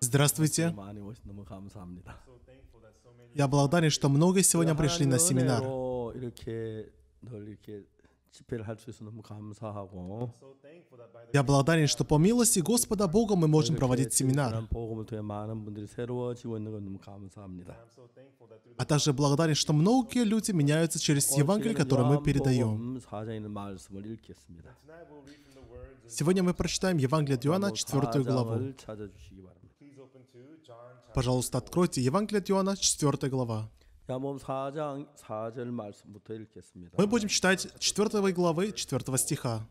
Здравствуйте. Я благодарен, что много сегодня пришли на семинар. Я благодарен, что по милости Господа Бога мы можем проводить семинар. А также благодарен, что многие люди меняются через Евангелие, которое мы передаем. Сегодня мы прочитаем Евангелие от Иоанна, 4 главу. Пожалуйста, откройте Евангелие от Иоанна, 4 глава. Мы будем читать 4 главы 4 стиха.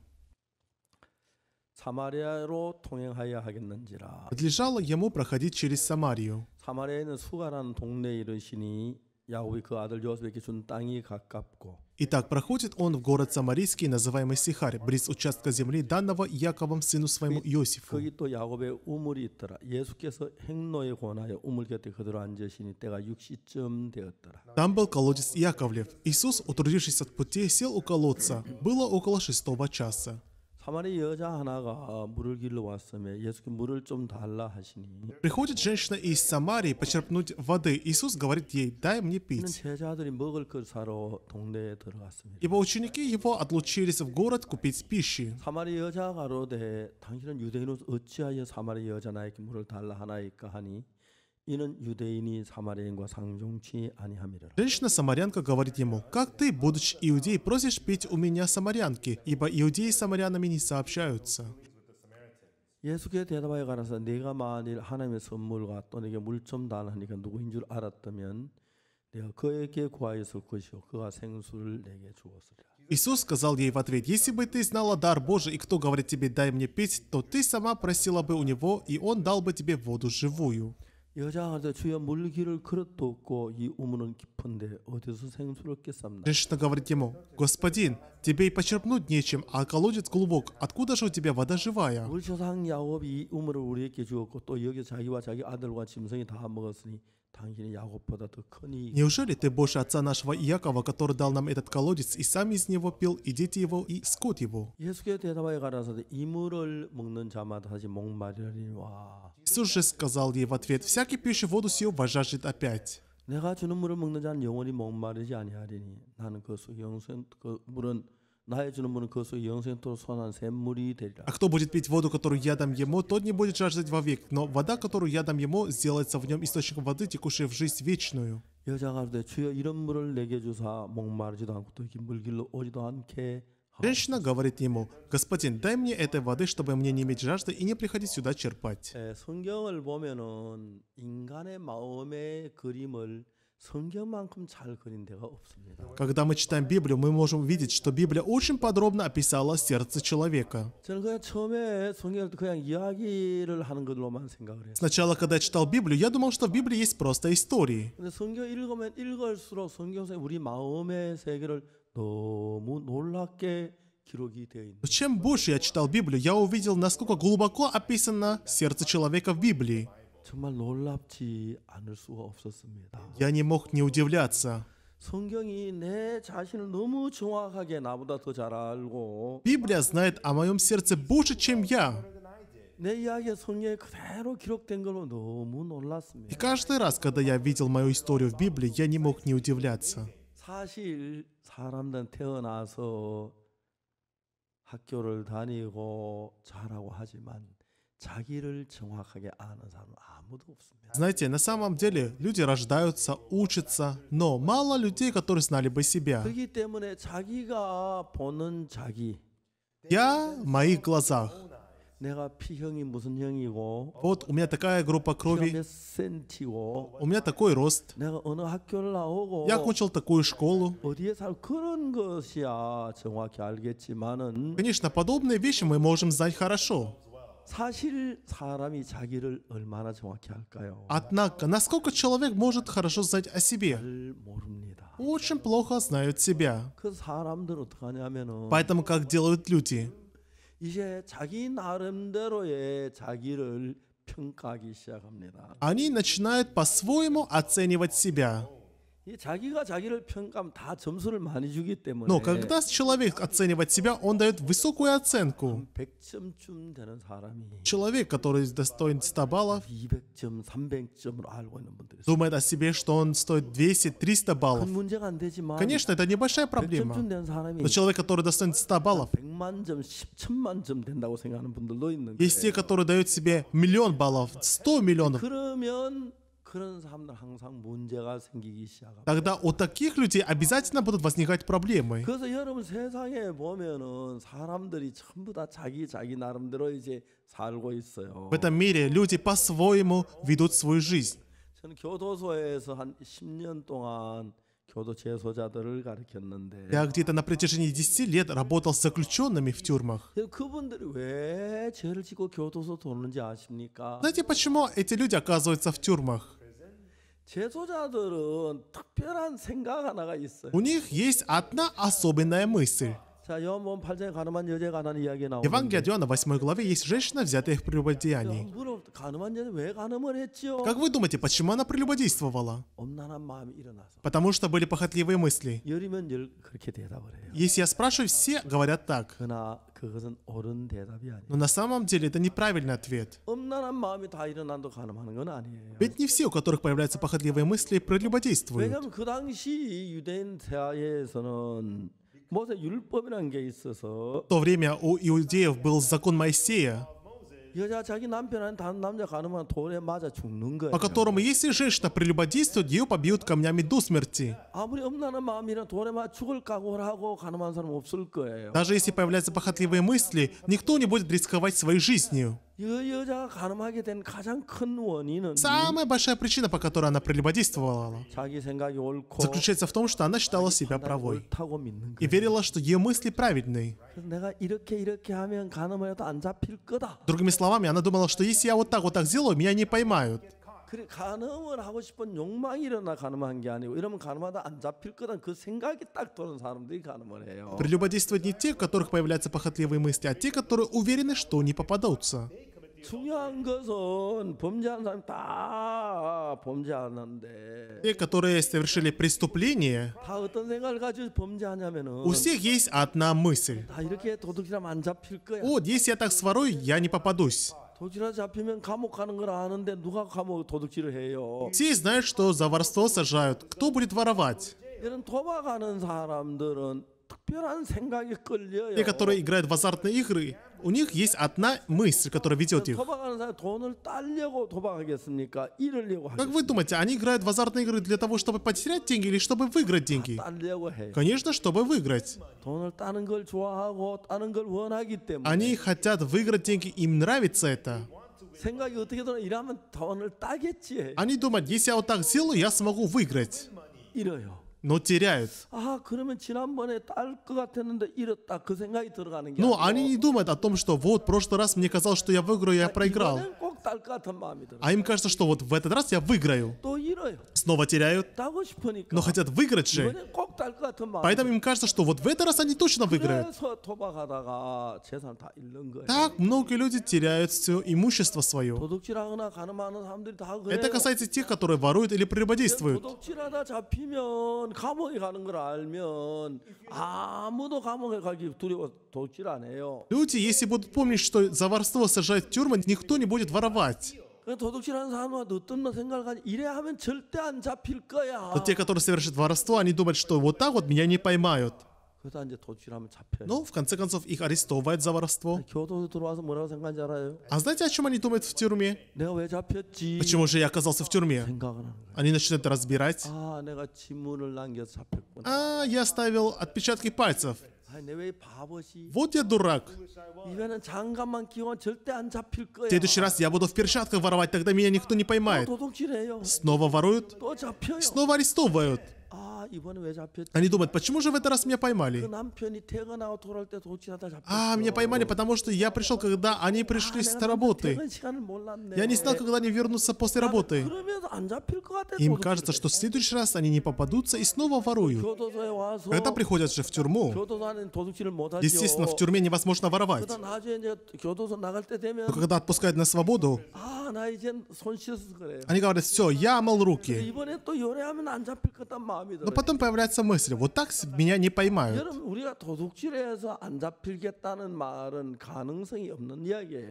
Подлежало ему проходить через Самарию. 사마리아에는 수가라는 동네에 이르시니 야곱이 그 아들 요셉에게 준 땅이 가깝고 Итак, проходит он в город Самарийский, называемый Сихарь, близ участка земли, данного Яковом сыну своему Иосифу. Там был колодец Яковлев. Иисус, утрудившись от пути, сел у колодца. Было около шестого часа. 사마리 여자 하나가 물을 길러 왔으며 예수께 물을 좀 달라 하시니 Приходит женщина из Самарии почерпнуть воды. Иисус говорит ей, дай мне пить. 제자들이 먹을 것 사러 동네에 들어갔습니다. Ибо ученики его отлучились в город купить пищи. 사마리 여자가로되 당신은 유대인으로 어찌하여 사마리 여자 나에게 물을 달라 하나이까 하니 Женщина самарянка говорит ему, «Как ты, будучи иудей, просишь пить у меня самарянки, ибо иудеи с самарянами не сообщаются». 예수께 대답하여 가라사 내가 만일 하나님의 선물과 또 내게 물좀 누구인 줄 알았다면 내가 그에게 구하였을 것이요 그가 생수를 내게 주었으리라. Иисус сказал ей в ответ, «Если бы ты знала дар Божий, и кто говорит тебе, дай мне пить, то ты сама просила бы у него, и он дал бы тебе воду живую». Женщина говорит ему, «Господин, тебе и почерпнуть нечем, а колодец глубок. Откуда же у тебя вода живая?» Неужели ты больше отца нашего Иакова, который дал нам этот колодец, и сам из него пил, и дети его, и скот его? Иисус же сказал ей в ответ, «Всякий пьющий воду сию возжаждет опять». 내가 주는 물을 먹는 자는 영원히 목마르지 아니하리니 나는 그 영생 그 물은 а кто будет пить воду, которую я дам ему, тот не будет жаждать вовек, но вода, которую я дам ему, сделается в нем источником воды, текущей в жизнь вечную. Женщина говорит ему, «Господин, дай мне этой воды, чтобы мне не иметь жажды и не приходить сюда черпать». Когда мы читаем Библию, мы можем видеть, что Библия очень подробно описала сердце человека. Сначала, когда я читал Библию, я думал, что в Библии есть просто истории. чем больше я читал Библию, я увидел, насколько глубоко описано сердце человека в Библии. Я не мог не удивляться. 성경이 내 자신을 너무 정확하게 나보다 더잘 알고 Библия знает о моем сердце больше, чем я. 내 이야기가 성경에 그대로 기록된 걸로 너무 놀랐습니다. И каждый раз, когда я видел мою историю в Библии, я не мог не удивляться. 사실 사람들은 태어나서 학교를 다니고 잘하고 하지만 Знаете, на самом деле люди рождаются, учатся, но мало людей, которые знали бы себя. Я в моих глазах. Вот у меня такая группа крови, у меня такой рост, я окончил такую школу. Конечно, подобные вещи мы можем знать хорошо, Однако, насколько человек может хорошо знать о себе? Очень плохо знают себя. Поэтому как делают люди? Они начинают по-своему оценивать себя. Но когда человек оценивает себя, он дает высокую оценку. Человек, который достоин 100 баллов, думает о себе, что он стоит 200-300 баллов. Конечно, это небольшая проблема. Но человек, который достоин 100 баллов, есть те, которые дают себе миллион баллов, 100 миллионов тогда у таких людей обязательно будут возникать проблемы. В этом мире люди по-своему ведут свою жизнь. Я где-то на протяжении 10 лет работал с заключенными в тюрьмах. Знаете, почему эти люди оказываются в тюрьмах? 제소자들은 특별한 생각 하나가 있어요. У них есть одна особенная мысль. Евангелие от Иоанна, 8 главе, есть женщина, взятая в прелюбодеянии. Как вы думаете, почему она прелюбодействовала? Потому что были похотливые мысли. Если я спрашиваю, все говорят так. Но на самом деле это неправильный ответ. Ведь не все, у которых появляются похотливые мысли, прелюбодействуют. В то время у иудеев был закон Моисея, по которому если женщина прелюбодействует, ее побьют камнями до смерти. Даже если появляются похотливые мысли, никто не будет рисковать своей жизнью. Самая большая причина, по которой она прелюбодействовала, заключается в том, что она считала себя правой и верила, что ее мысли праведные. Другими словами, она думала, что если я вот так вот так сделаю, меня не поймают. Прелюбодействуют не те, у которых появляются похотливые мысли, а те, которые уверены, что не попадутся. 중요한 것은 범죄한 사람 다 범죄하는데. Те, которые совершили преступление, 다 어떤 생각을 가지고 범죄하냐면은. У всех есть одна мысль. 다 이렇게 도둑이라 안 잡힐 거야. Вот, если я так сворую, я не попадусь. 도둑이라 잡히면 감옥 가는 걸 아는데 누가 감옥 도둑질을 해요? Все знают, что за воровство сажают. Кто будет воровать? 이런 도박하는 사람들은 те, которые играют в азартные игры, у них есть одна мысль, которая ведет их. Как вы думаете, они играют в азартные игры для того, чтобы потерять деньги или чтобы выиграть деньги? Конечно, чтобы выиграть. Они хотят выиграть деньги, им нравится это. Они думают, если я вот так сделаю, я смогу выиграть но теряют. А, 그러면 지난번에 딸것 같았는데 잃었다. 그 생각이 들어가는 게. Ну, они не думают о том, что вот в прошлый раз мне казалось, что я выиграю, я проиграл. А им кажется, что вот в этот раз я выиграю. Снова теряют. Но хотят выиграть же. Поэтому им кажется, что вот в этот раз они точно выиграют. Так многие люди теряют все имущество свое. Это касается тех, которые воруют или прелюбодействуют. 여러분 감옥에 가는 걸 알면 아무도 감옥에 가기 두려워 도질 안 Люди, если будут помнить, что за воровство сажают в тюрьмы, никто не будет воровать. 도둑질하는 사람은 어떤 생각을 가지 이래 하면 절대 안 잡힐 거야. Но те, которые совершают воровство, они думают, что вот так вот меня не поймают. 그래서 이제 도출하면 잡혀. Ну, в конце концов, их арестовывают за воровство. 교도소 들어와서 뭐라고 생각하는지 알아요? А знаете, о чем они думают в тюрьме? 내가 왜 잡혔지? Почему же я оказался в тюрьме? 생각을 하는 거예요. Они начинают разбирать. 아, 내가 지문을 남겨서 잡혔구나. А, я оставил отпечатки пальцев. 아, Вот я дурак. 이번엔 장갑만 끼면 절대 안 잡힐 거야. следующий раз я буду в перчатках воровать, тогда меня никто не поймает. 도둑질해요. Снова воруют, 또 잡혀요. снова арестовывают. 아, они думают, почему же в этот раз меня поймали? А, меня поймали, потому что я пришел, когда они пришли с работы. Я не знал, когда они вернутся после работы. Им кажется, что в следующий раз они не попадутся и снова воруют. Когда приходят же в тюрьму, естественно, в тюрьме невозможно воровать. Но когда отпускают на свободу, они говорят, все, я мол руки. Но потом появляется мысль, вот так меня не поймают.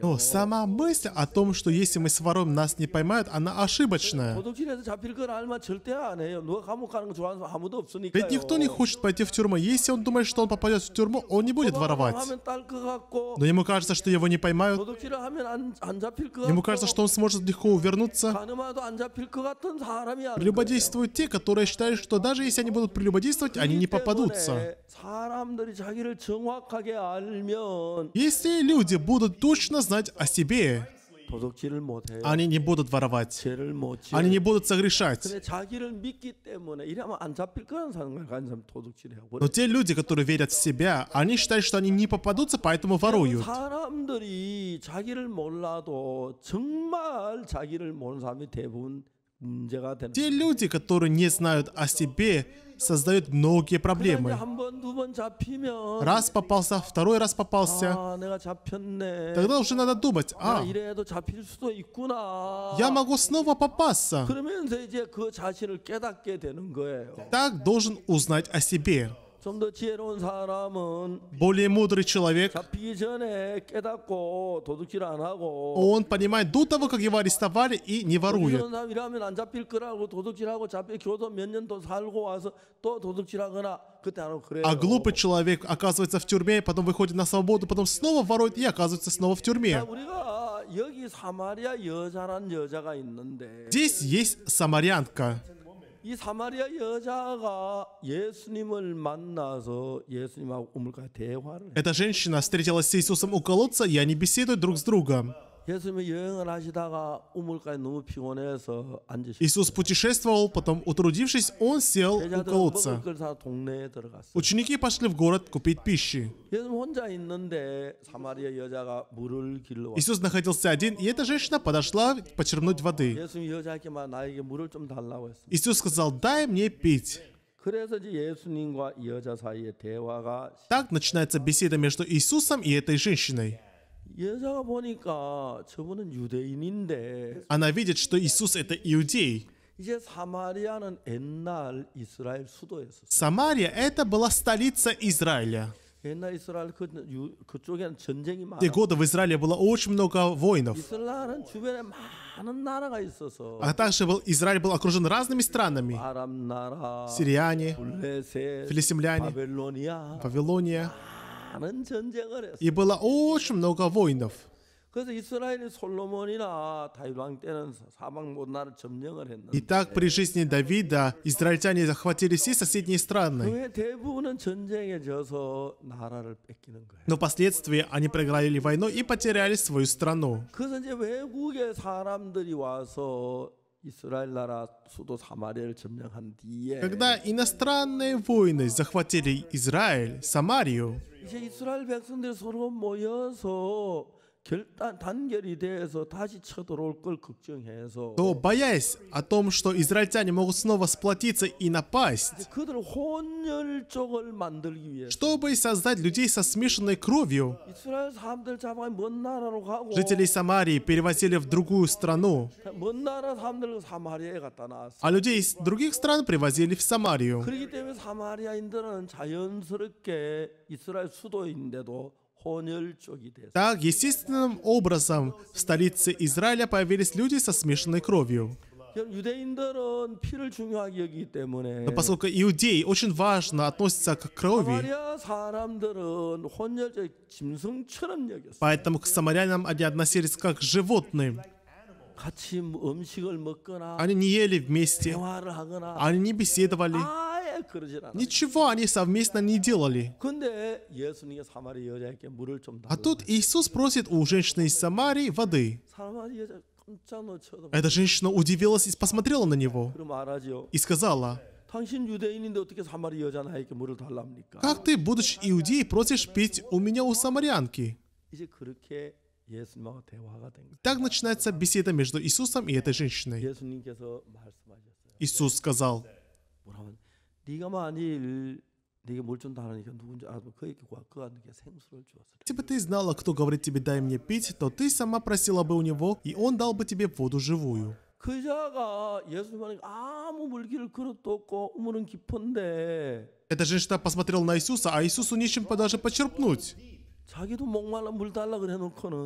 Но сама мысль о том, что если мы своруем, нас не поймают, она ошибочная. Ведь никто не хочет пойти в тюрьму. Если он думает, что он попадет в тюрьму, он не будет воровать. Но ему кажется, что его не поймают. Ему кажется, что он сможет легко увернуться. Любодействуют те, которые считают, что даже если если они будут прелюбодействовать, они не попадутся. Если люди будут точно знать о себе, они не будут воровать. Они не будут согрешать. Но те люди, которые верят в себя, они считают, что они не попадутся, поэтому воруют. Те люди, которые не знают о себе, создают многие проблемы. Раз попался, второй раз попался. Тогда уже надо думать, а, я могу снова попасться. Так должен узнать о себе. Более мудрый человек, он понимает до того, как его арестовали и не ворует. А глупый человек оказывается в тюрьме, потом выходит на свободу, потом снова ворует и оказывается снова в тюрьме. Здесь есть самарянка. 이 사마리아 여자가 예수님을 만나서 예수님하고 우물가 대화를. Эта женщина встретилась с Иисусом у колодца, и они беседуют друг с другом. Иисус путешествовал, потом, утрудившись, Он сел у колодца. Ученики пошли в город купить пищи. Иисус находился один, и эта женщина подошла почерпнуть воды. Иисус сказал, дай мне пить. Так начинается беседа между Иисусом и этой женщиной. Она видит, что Иисус — это иудей. Самария — это была столица Израиля. Те годы в Израиле было очень много воинов. А также был, Израиль был окружен разными странами. Сириане, филистимляне, Вавилония. И было очень много воинов. Итак, при жизни Давида израильтяне захватили все соседние страны. Но впоследствии они проиграли войну и потеряли свою страну. Когда иностранные войны захватили Израиль, Самарию, 결단 단결이 돼서 다시 쳐들어올 걸 걱정해서 то боясь о том, что израильтяне могут снова сплотиться и напасть, 그들을 혼혈족을 만들기 위해 чтобы создать людей со смешанной кровью, 이스라엘 사람들 잡아 먼 나라로 가고 жителей Самарии перевозили в другую страну, 먼 나라 사람들을 사마리아에 갖다 놨어. а людей из других стран привозили в Самарию. 그렇기 때문에 사마리아인들은 자연스럽게 이스라엘 수도인데도 так, естественным образом в столице Израиля появились люди со смешанной кровью. Но поскольку иудеи очень важно относятся к крови, поэтому к самарянам они относились как к животным. Они не ели вместе, они не беседовали, Ничего они совместно не делали. А тут Иисус просит у женщины из Самарии воды. Эта женщина удивилась и посмотрела на него и сказала, «Как ты, будучи иудеей, просишь пить у меня у самарянки?» Так начинается беседа между Иисусом и этой женщиной. Иисус сказал, если типа бы ты знала, кто говорит тебе «дай мне пить», то ты сама просила бы у него, и он дал бы тебе воду живую. 그 예수님한테 아무 물기를 그릇도 없고 우물은 깊은데. Эта женщина посмотрела на Иисуса, а Иисусу нечем даже почерпнуть.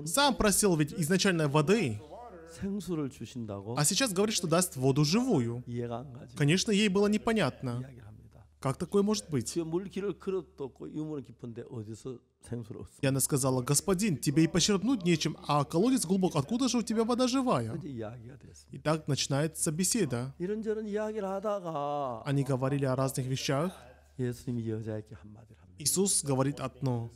Сам просил ведь изначально воды. А сейчас говорит, что даст воду живую. Конечно, ей было непонятно. Как такое может быть? И она сказала, господин, тебе и почерпнуть нечем, а колодец глубок, откуда же у тебя вода живая? И так начинается беседа. Они говорили о разных вещах. Иисус говорит одно.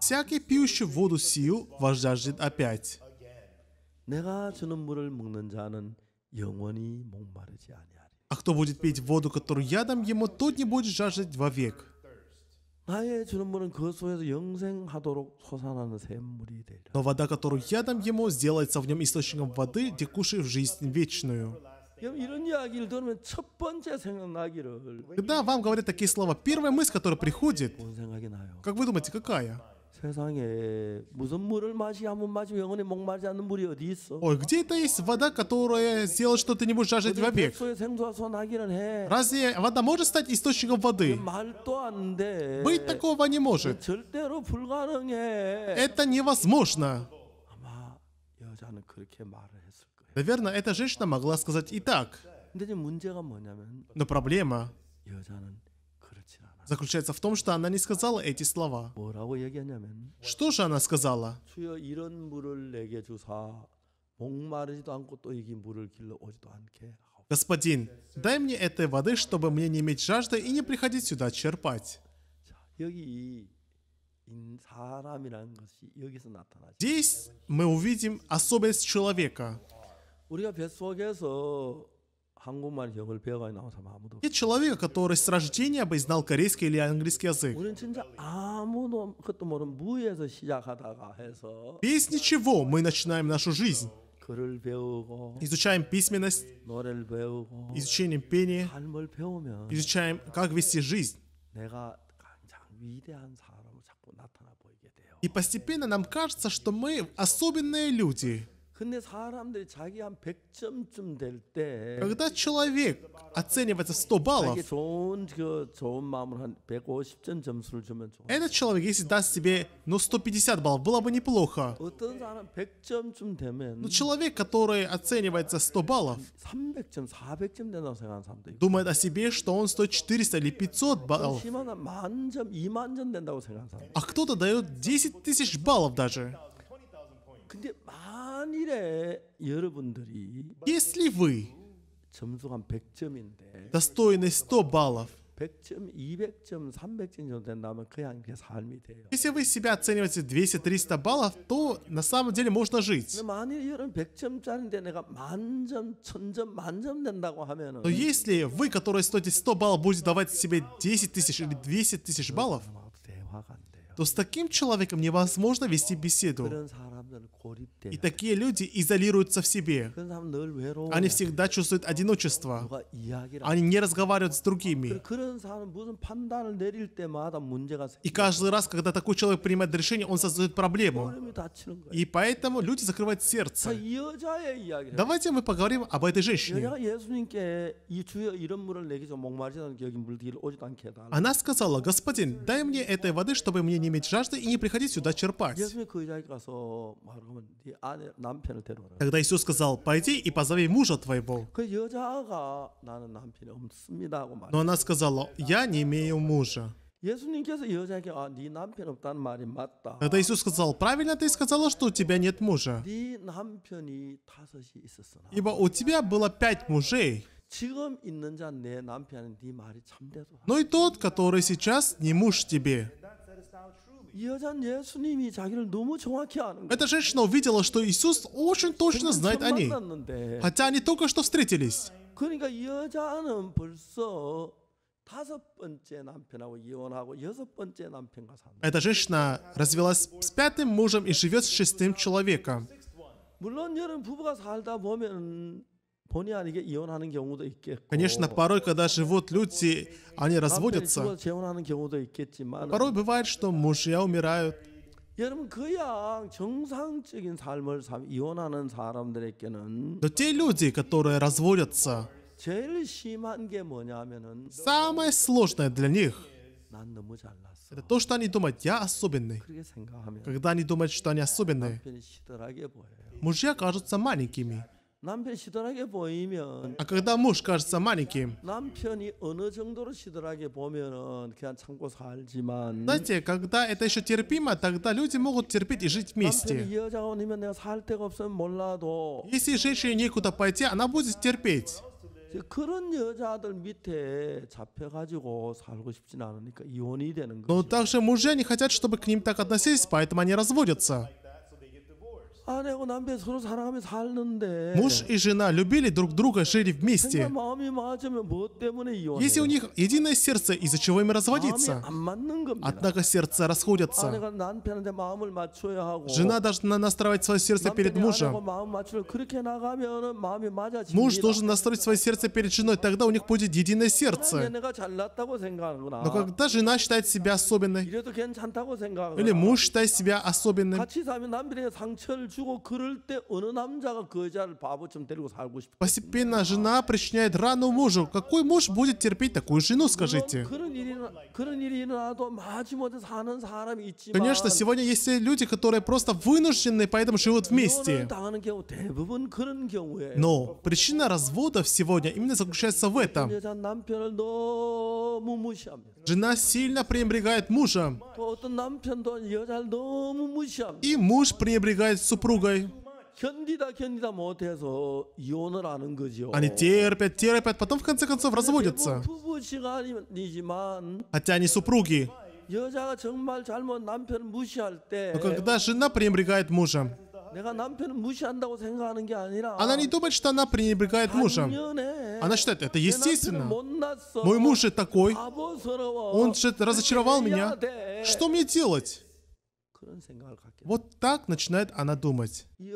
Всякий пьющий воду сию возжаждет опять. 내가 주는 물을 먹는 자는 영원히 목마르지 아니하리. А кто будет пить воду, которую я дам ему, тот не будет жаждать вовек. 나의 주는 물은 그 속에서 영생하도록 솟아나는 샘물이 되리라. Но вода, которую я дам ему, сделается в нем источником воды, текущей в жизнь вечную. Когда вам говорят такие слова, первая мысль, которая приходит, как вы думаете, какая? 세상에 무슨 물을 마시 한번 마시면 영원히 목마르지 않는 물이 어디 있어? Ой, где это есть вода, которая сделает, что ты не будешь жаждать вовек? Разве вода может стать источником воды? Быть такого не может. Это невозможно. Наверное, эта женщина могла сказать и так. Но проблема заключается в том, что она не сказала эти слова. Что же она сказала? Господин, дай мне этой воды, чтобы мне не иметь жажды и не приходить сюда черпать. Здесь мы увидим особенность человека. Нет человека, который с рождения бы знал корейский или английский язык. Без ничего мы начинаем нашу жизнь. Изучаем письменность, изучением пение, изучаем, как вести жизнь. И постепенно нам кажется, что мы особенные люди. Когда человек оценивается в 100 баллов, этот человек, если даст себе ну, 150 баллов, было бы неплохо. Но ну, человек, который оценивается 100 баллов, думает о себе, что он стоит 400 или 500 баллов. А кто-то дает 10 тысяч баллов даже. Если вы достойны 100 баллов, 100, 200, 300 если вы себя оцениваете 200-300 баллов, то на самом деле можно жить. Но если вы, которые стоите 100 баллов, будете давать себе 10 тысяч или 200 тысяч баллов, то с таким человеком невозможно вести беседу. И такие люди изолируются в себе. Они всегда чувствуют одиночество. Они не разговаривают с другими. И каждый раз, когда такой человек принимает решение, он создает проблему. И поэтому люди закрывают сердце. Давайте мы поговорим об этой женщине. Она сказала, «Господин, дай мне этой воды, чтобы мне не иметь жажды и не приходить сюда черпать». Тогда Иисус сказал, «Пойди и позови мужа твоего». Но она сказала, «Я не имею мужа». Тогда Иисус сказал, правильно ты сказала, что у тебя нет мужа. Ибо у тебя было пять мужей. Но и тот, который сейчас не муж тебе. Эта женщина увидела, что Иисус очень точно знает о ней. Хотя они только что встретились. Эта женщина развелась с пятым мужем и живет с шестым человеком. Конечно, порой, когда живут люди, они разводятся. Порой бывает, что мужья умирают. Но те люди, которые разводятся, Самое сложное для них это то, что они думают, я особенный. Когда они думают, что они особенные, мужья кажутся маленькими. А когда муж кажется маленьким, знаете, когда это еще терпимо, тогда люди могут терпеть и жить вместе. Если женщине некуда пойти, она будет терпеть. Но также мужья не хотят, чтобы к ним так относились, поэтому они разводятся. Муж и жена любили друг друга, жили вместе. Если у них единое сердце, из-за чего им разводиться? Однако сердца расходятся. Жена должна настраивать свое сердце перед мужем. Муж должен настроить свое сердце перед женой, тогда у них будет единое сердце. Но когда жена считает себя особенной, или муж считает себя особенным, Постепенно жена причиняет рану мужу. Какой муж будет терпеть такую жену, скажите? Конечно, сегодня есть люди, которые просто вынуждены, поэтому живут вместе. Но причина разводов сегодня именно заключается в этом. Жена сильно пренебрегает мужа. И муж пренебрегает супругой супругой. Они терпят, терпят, потом в конце концов разводятся. Хотя они супруги. Но когда жена пренебрегает мужем, она не думает, что она пренебрегает мужем. Она считает, это естественно. Мой муж же такой. Он же разочаровал меня. Что мне делать? Вот так начинает она думать. И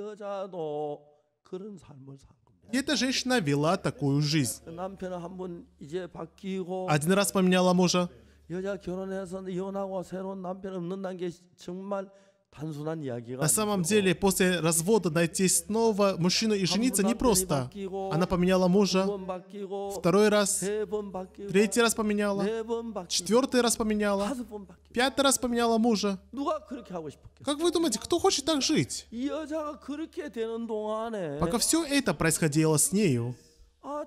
Эта женщина вела такую жизнь. Один раз поменяла мужа. На самом деле, после развода найти снова мужчину и жениться непросто. Она поменяла мужа, второй раз, третий раз поменяла, четвертый раз поменяла, пятый раз поменяла мужа. Как вы думаете, кто хочет так жить? Пока все это происходило с нею, а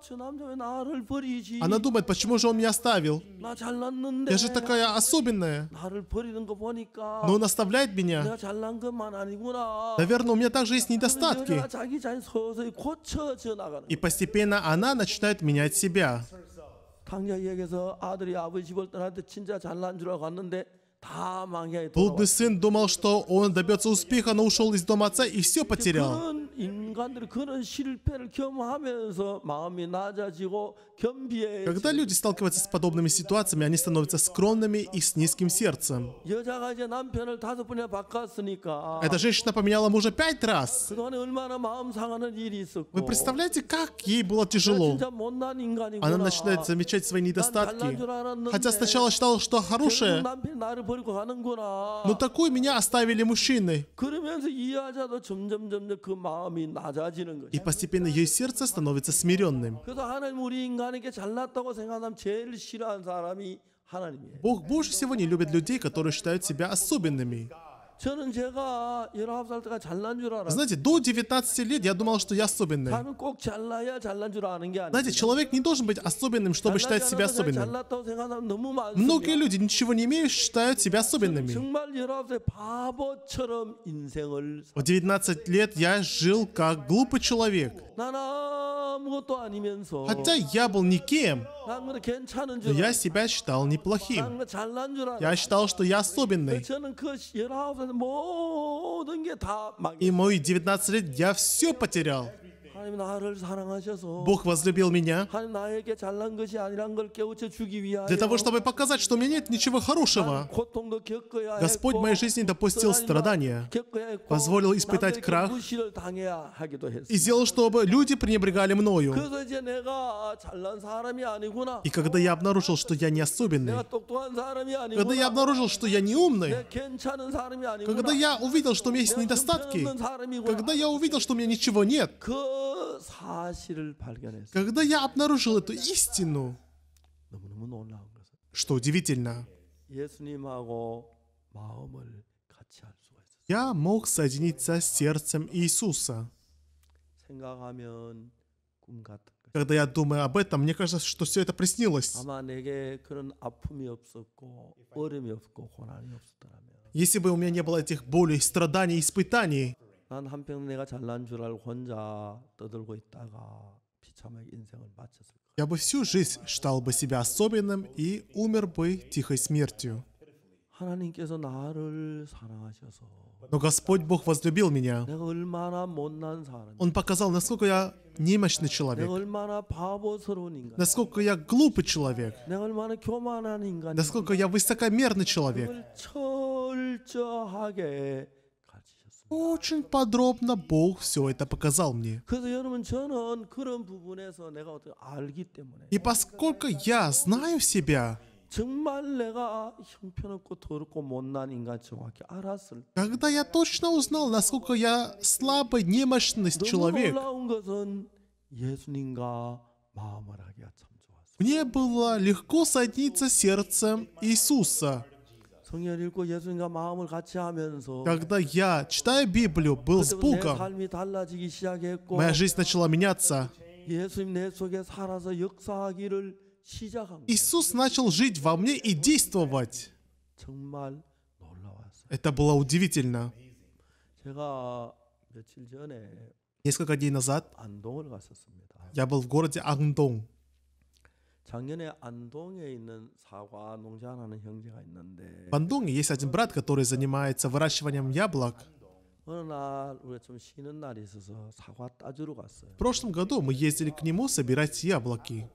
она думает, почему же он меня оставил? Я же такая особенная. Но он оставляет меня. Наверное, у меня также есть недостатки. А и постепенно она начинает менять себя. 강자 얘기해서 아들이 아버지 집을 떠날 진짜 잘난 줄 알고 Блудный сын думал, что он добьется успеха, но ушел из дома отца и все потерял. Когда люди сталкиваются с подобными ситуациями, они становятся скромными и с низким сердцем. Эта женщина поменяла мужа пять раз. Вы представляете, как ей было тяжело? Она начинает замечать свои недостатки. Хотя сначала считала, что хорошая. Но ну, такой меня оставили мужчиной. И постепенно ее сердце становится смиренным. Бог больше всего не любит людей, которые считают себя особенными. Знаете, до 19 лет я думал, что я особенный. Знаете, человек не должен быть особенным, чтобы считать себя особенным. Многие люди, ничего не имеющие, считают себя особенными. В 19 лет я жил как глупый человек. Хотя я был никем, но я себя считал неплохим. Я считал, что я особенный. И мои 19 лет я все потерял. Бог возлюбил меня для того, чтобы показать, что у меня нет ничего хорошего. Господь в моей жизни допустил страдания, позволил испытать крах и сделал, чтобы люди пренебрегали мною. И когда я обнаружил, что я не особенный, когда я обнаружил, что я не умный, когда я увидел, что у меня есть недостатки, когда я увидел, что у меня ничего нет, когда я обнаружил эту истину, что удивительно, я мог соединиться с сердцем Иисуса. Когда я думаю об этом, мне кажется, что все это приснилось. Если бы у меня не было этих болей, страданий, испытаний, 난 한편 내가 잘난 줄 알고 혼자 떠들고 있다가 비참하게 인생을 마쳤을 거야. Я бы всю жизнь считал бы себя особенным и умер бы тихой смертью. 하나님께서 나를 사랑하셔서 Но Господь Бог возлюбил меня. Он показал, насколько я немощный человек. Насколько я глупый человек. Насколько я высокомерный человек. Очень подробно Бог все это показал мне. И поскольку я знаю себя, когда я точно узнал, насколько я слабый, немощный человек, мне было легко соединиться с сердцем Иисуса. Когда я, читая Библию, был спуком, моя жизнь начала меняться. Иисус начал жить во мне и действовать. Это было удивительно. Несколько дней назад я был в городе Андонг. 작년에 안동에 있는 사과 농장하는 형제가 있는데 В Андонге есть один брат, который занимается выращиванием яблок. 어느 날 우리 좀 쉬는 날이 있어서 사과 따주러 갔어요. В прошлом году мы ездили к нему собирать яблоки.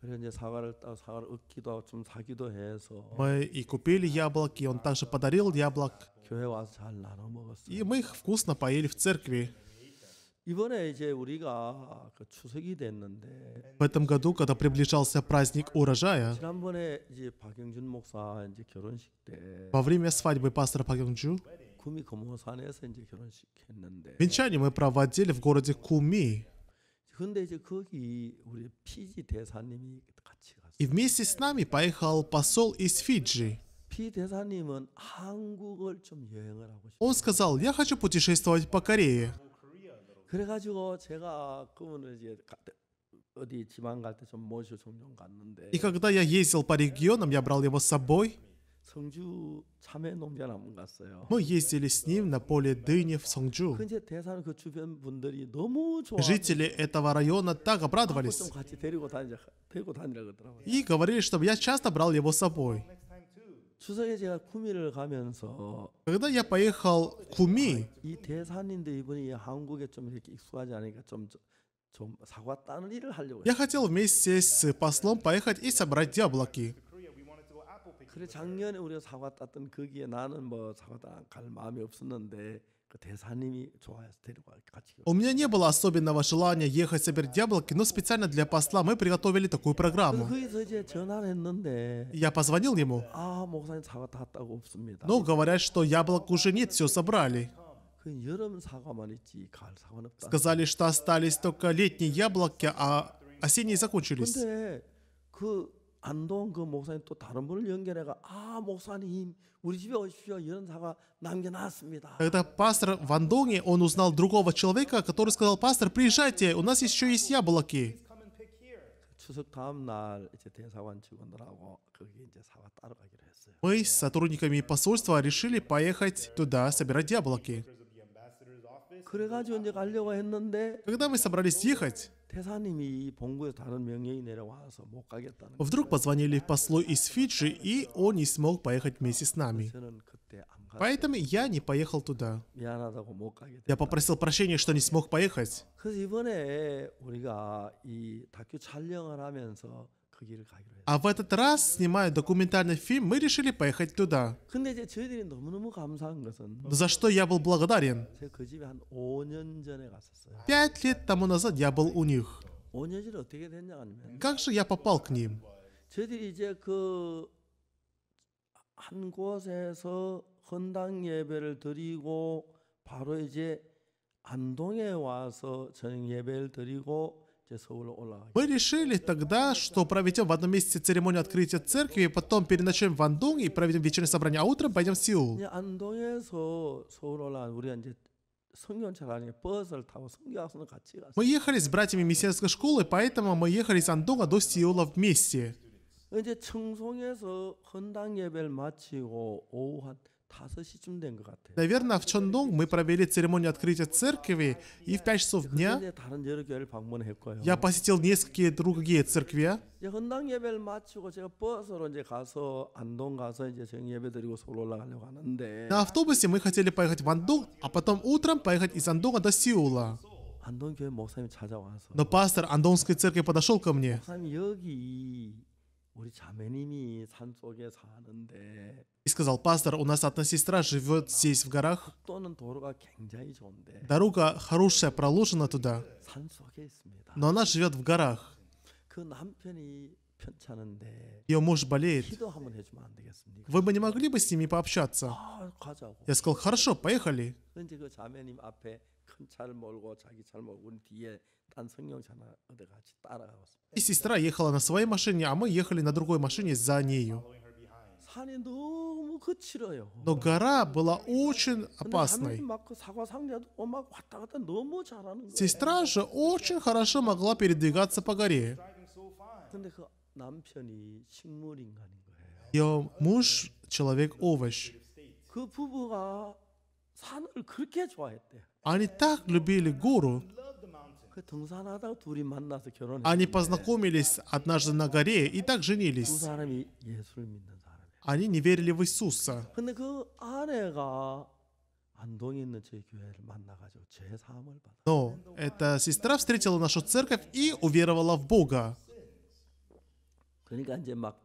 그래서 이제 사과를 따 사과를 얻기도 좀 사기도 해서 Мы и купили яблоки, он также подарил яблок, 교회 와서 잘 나눠 먹었어요. и мы их вкусно поели в церкви. В этом году, когда приближался праздник урожая, во время свадьбы пастора Пагюнджу, венчание мы проводили в городе Куми. И вместе с нами поехал посол из Фиджи. Он сказал, я хочу путешествовать по Корее. 그래가지고 제가 그분을 이제 어디 지방 갈 모셔 종종 갔는데. И когда я ездил по регионам, я брал его с собой. 성주 참외 농장을 갔어요. Мы ездили с ним на поле дыни в Сонгджу. 근데 대산 그 주변 분들이 너무 좋아. Жители этого района так обрадовались. 같이 데리고 다니자, 데리고 다니라 그러더라고요. И говорили, чтобы я часто брал его с собой. 추석에 제가 쿠미를 가면서 Когда я поехал Куми, 아, 이대사님도 이분이 한국에 좀 이렇게 익숙하지 않으니까 좀, 좀 사과 따는 일을 하려고 я 했어요. хотел вместе с послом поехать и собрать яблоки. 그래 작년에 우리가 사과 땄던 거기에 나는 뭐 사과 따 갈 마음이 없었는데 У меня не было особенного желания ехать собирать яблоки, но специально для посла мы приготовили такую программу. Я позвонил ему, но говорят, что яблок уже нет, все забрали. Сказали, что остались только летние яблоки, а осенние закончились. 안동 그 목사님 또 다른 분을 연결해가 아 목사님 우리 집에 오십시오 이런 사과 남겨놨습니다. Когда пастор в Андоне, он узнал другого человека, который сказал, пастор, приезжайте, у нас еще есть яблоки. 추석 다음 날 이제 대사관 직원들하고 거기 이제 사과 따러 가기로 했어요. Мы с сотрудниками посольства решили поехать туда собирать яблоки. 그래가지고 이제 가려고 했는데. Когда мы собрались ехать? Вдруг позвонили послу из Фиджи, и он не смог поехать вместе с нами. Поэтому я не поехал туда. Я попросил прощения, что не смог поехать. А в этот раз, снимая документальный фильм, мы решили поехать туда. За что я был благодарен. Пять лет тому назад я был у них. Как же я попал к ним? 한 мы решили тогда, что проведем в одном месте церемонию открытия церкви, потом переночуем в Андунг и проведем вечернее собрание, а утром пойдем в Сеул. Мы ехали с братьями миссионерской школы, поэтому мы ехали с Андунга до Сеула вместе. 이제 청송에서 헌당 예배를 마치고 오후 한 Наверное, в Чондонг мы провели церемонию открытия церкви, и в 5 часов дня я посетил несколько другие церкви. На автобусе мы хотели поехать в Андонг, а потом утром поехать из Андонга до Сеула. Но пастор Андонской церкви подошел ко мне. И сказал, пастор, у нас одна сестра живет здесь в горах. Дорога хорошая проложена туда, но она живет в горах. Ее муж болеет. Вы бы не могли бы с ними пообщаться? Я сказал, хорошо, поехали. И сестра ехала на своей машине, а мы ехали на другой машине за нею. Но гора была очень опасной. Сестра же очень хорошо могла передвигаться по горе. Ее муж — человек-овощ. Они так любили гору, они познакомились однажды на горе и так женились. Они не верили в Иисуса. Но эта сестра встретила нашу церковь и уверовала в Бога. 그러니까 이제 막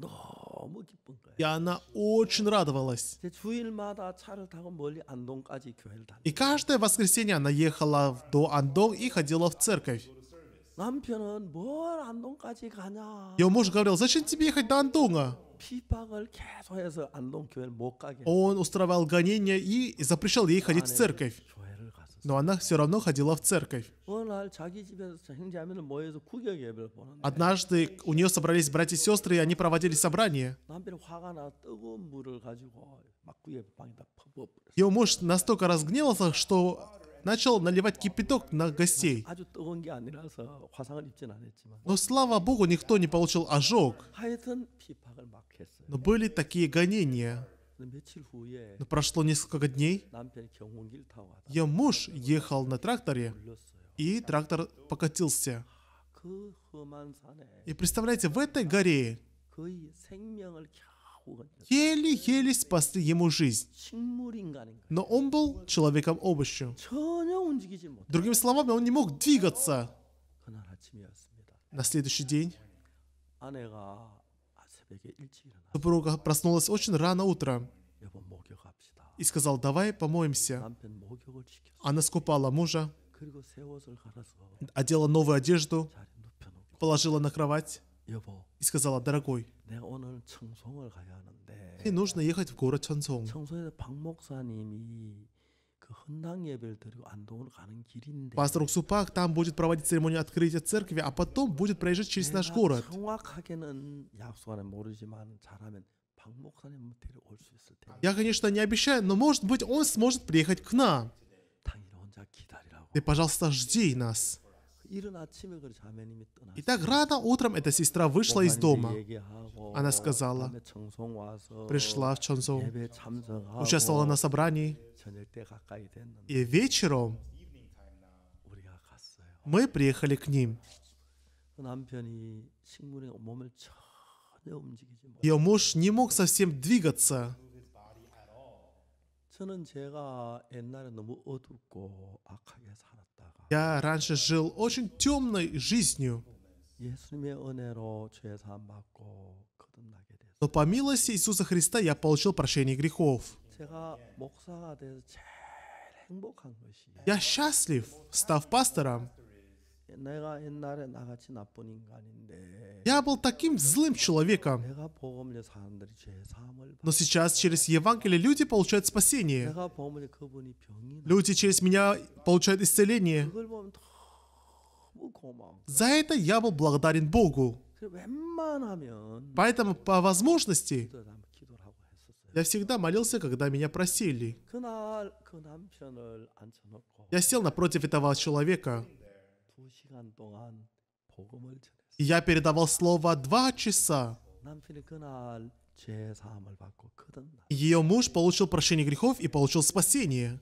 너무 기쁜 거예요. И она очень радовалась. 주일마다 차를 타고 멀리 안동까지 교회를 다녔. И каждое воскресенье она ехала до Андон и ходила в церковь. 남편은 뭘 안동까지 가냐? Ее муж говорил, зачем тебе ехать до Андона? 핍박을 계속해서 안동 교회를 못 가게. Он устраивал гонения и запрещал ей ходить в церковь. Но она все равно ходила в церковь. Однажды у нее собрались братья и сестры, и они проводили собрание. Ее муж настолько разгневался, что начал наливать кипяток на гостей. Но слава богу, никто не получил ожог. Но были такие гонения. Но прошло несколько дней. Ее муж ехал на тракторе, и трактор покатился. И представляете, в этой горе еле-еле спасли ему жизнь. Но он был человеком овощью. Другими словами, он не мог двигаться. На следующий день Супруга проснулась очень рано утром и сказал, давай помоемся. Она скупала мужа, одела новую одежду, положила на кровать и сказала, дорогой, мне нужно ехать в город Чонсон. Пастор Уксупак там будет проводить церемонию открытия церкви, а потом будет проезжать через наш город. Я, конечно, не обещаю, но, может быть, он сможет приехать к нам. Ты, пожалуйста, жди нас. Итак, рано утром эта сестра вышла из дома. Она сказала, пришла в Чонзоу, участвовала на собрании, и вечером мы приехали к ним. Ее муж не мог совсем двигаться. 저는 제가 옛날에 너무 어둡고 악하게 살았다가 Я раньше жил очень темной жизнью. 예수님의 은혜로 죄 사함 받고 거듭나게 됐어요. Но по милости Иисуса Христа я получил прощение грехов. 제가 목사가 돼서 제일 행복한 것이 Я счастлив, став пастором. Я был таким злым человеком. Но сейчас через Евангелие люди получают спасение. Люди через меня получают исцеление. За это я был благодарен Богу. Поэтому по возможности я всегда молился, когда меня просили. Я сел напротив этого человека я передавал слово два часа. Ее муж получил прощение грехов и получил спасение.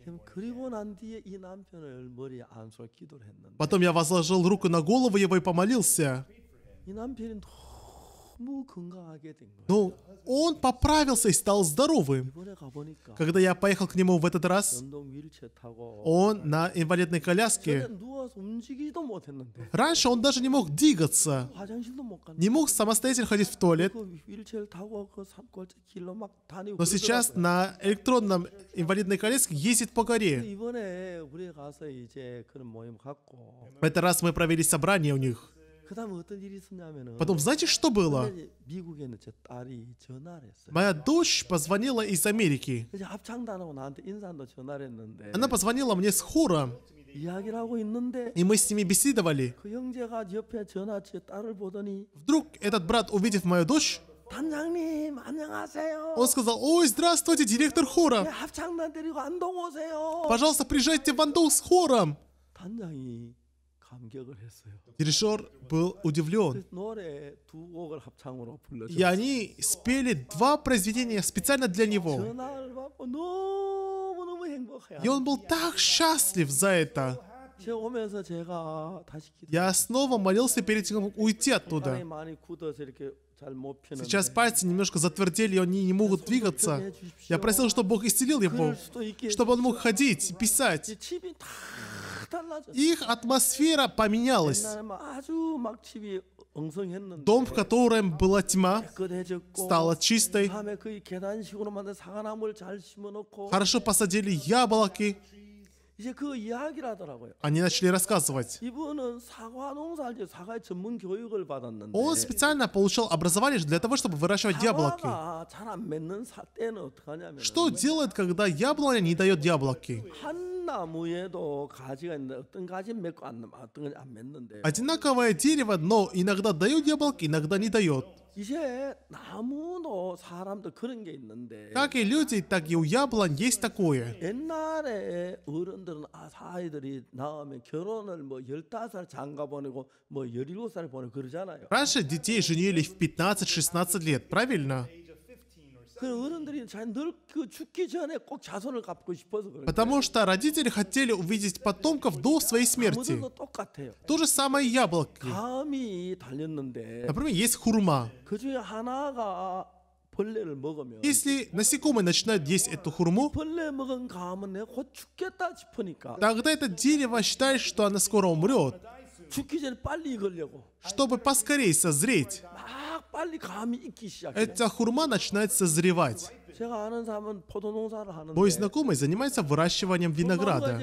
Потом я возложил руку на голову его и помолился. Но он поправился и стал здоровым. Когда я поехал к нему в этот раз, он на инвалидной коляске. Раньше он даже не мог двигаться, не мог самостоятельно ходить в туалет. Но сейчас на электронном инвалидной коляске ездит по горе. В этот раз мы провели собрание у них. Потом знаете, что было? Моя дочь позвонила из Америки. Она позвонила мне с хора. И мы с ними беседовали. Вдруг этот брат, увидев мою дочь, он сказал, ой, здравствуйте, директор хора. Пожалуйста, приезжайте в Андон с хором. Дирижер был удивлен. И они спели два произведения специально для него. И он был так счастлив за это. Я снова молился перед тем, как уйти оттуда. Сейчас пальцы немножко затвердели, и они не могут двигаться. Я просил, чтобы Бог исцелил его, чтобы он мог ходить, писать их атмосфера поменялась. Дом, в котором была тьма, стала чистой. Хорошо посадили яблоки. Они начали рассказывать. Он специально получил образование для того, чтобы выращивать яблоки. Что делает, когда яблоня не дает яблоки? Одинаковое дерево, но иногда дает яблоки, иногда не дает. Как и люди, так и у яблонь есть такое. Раньше детей женили в пятнадцать-шестнадцать лет, правильно? Потому что родители хотели увидеть потомков до своей смерти. То же самое яблоки. Например, есть хурма. Если насекомые начинают есть эту хурму, тогда это дерево считает, что оно скоро умрет, чтобы поскорее созреть эта хурма начинает созревать. Мой знакомый занимается выращиванием винограда.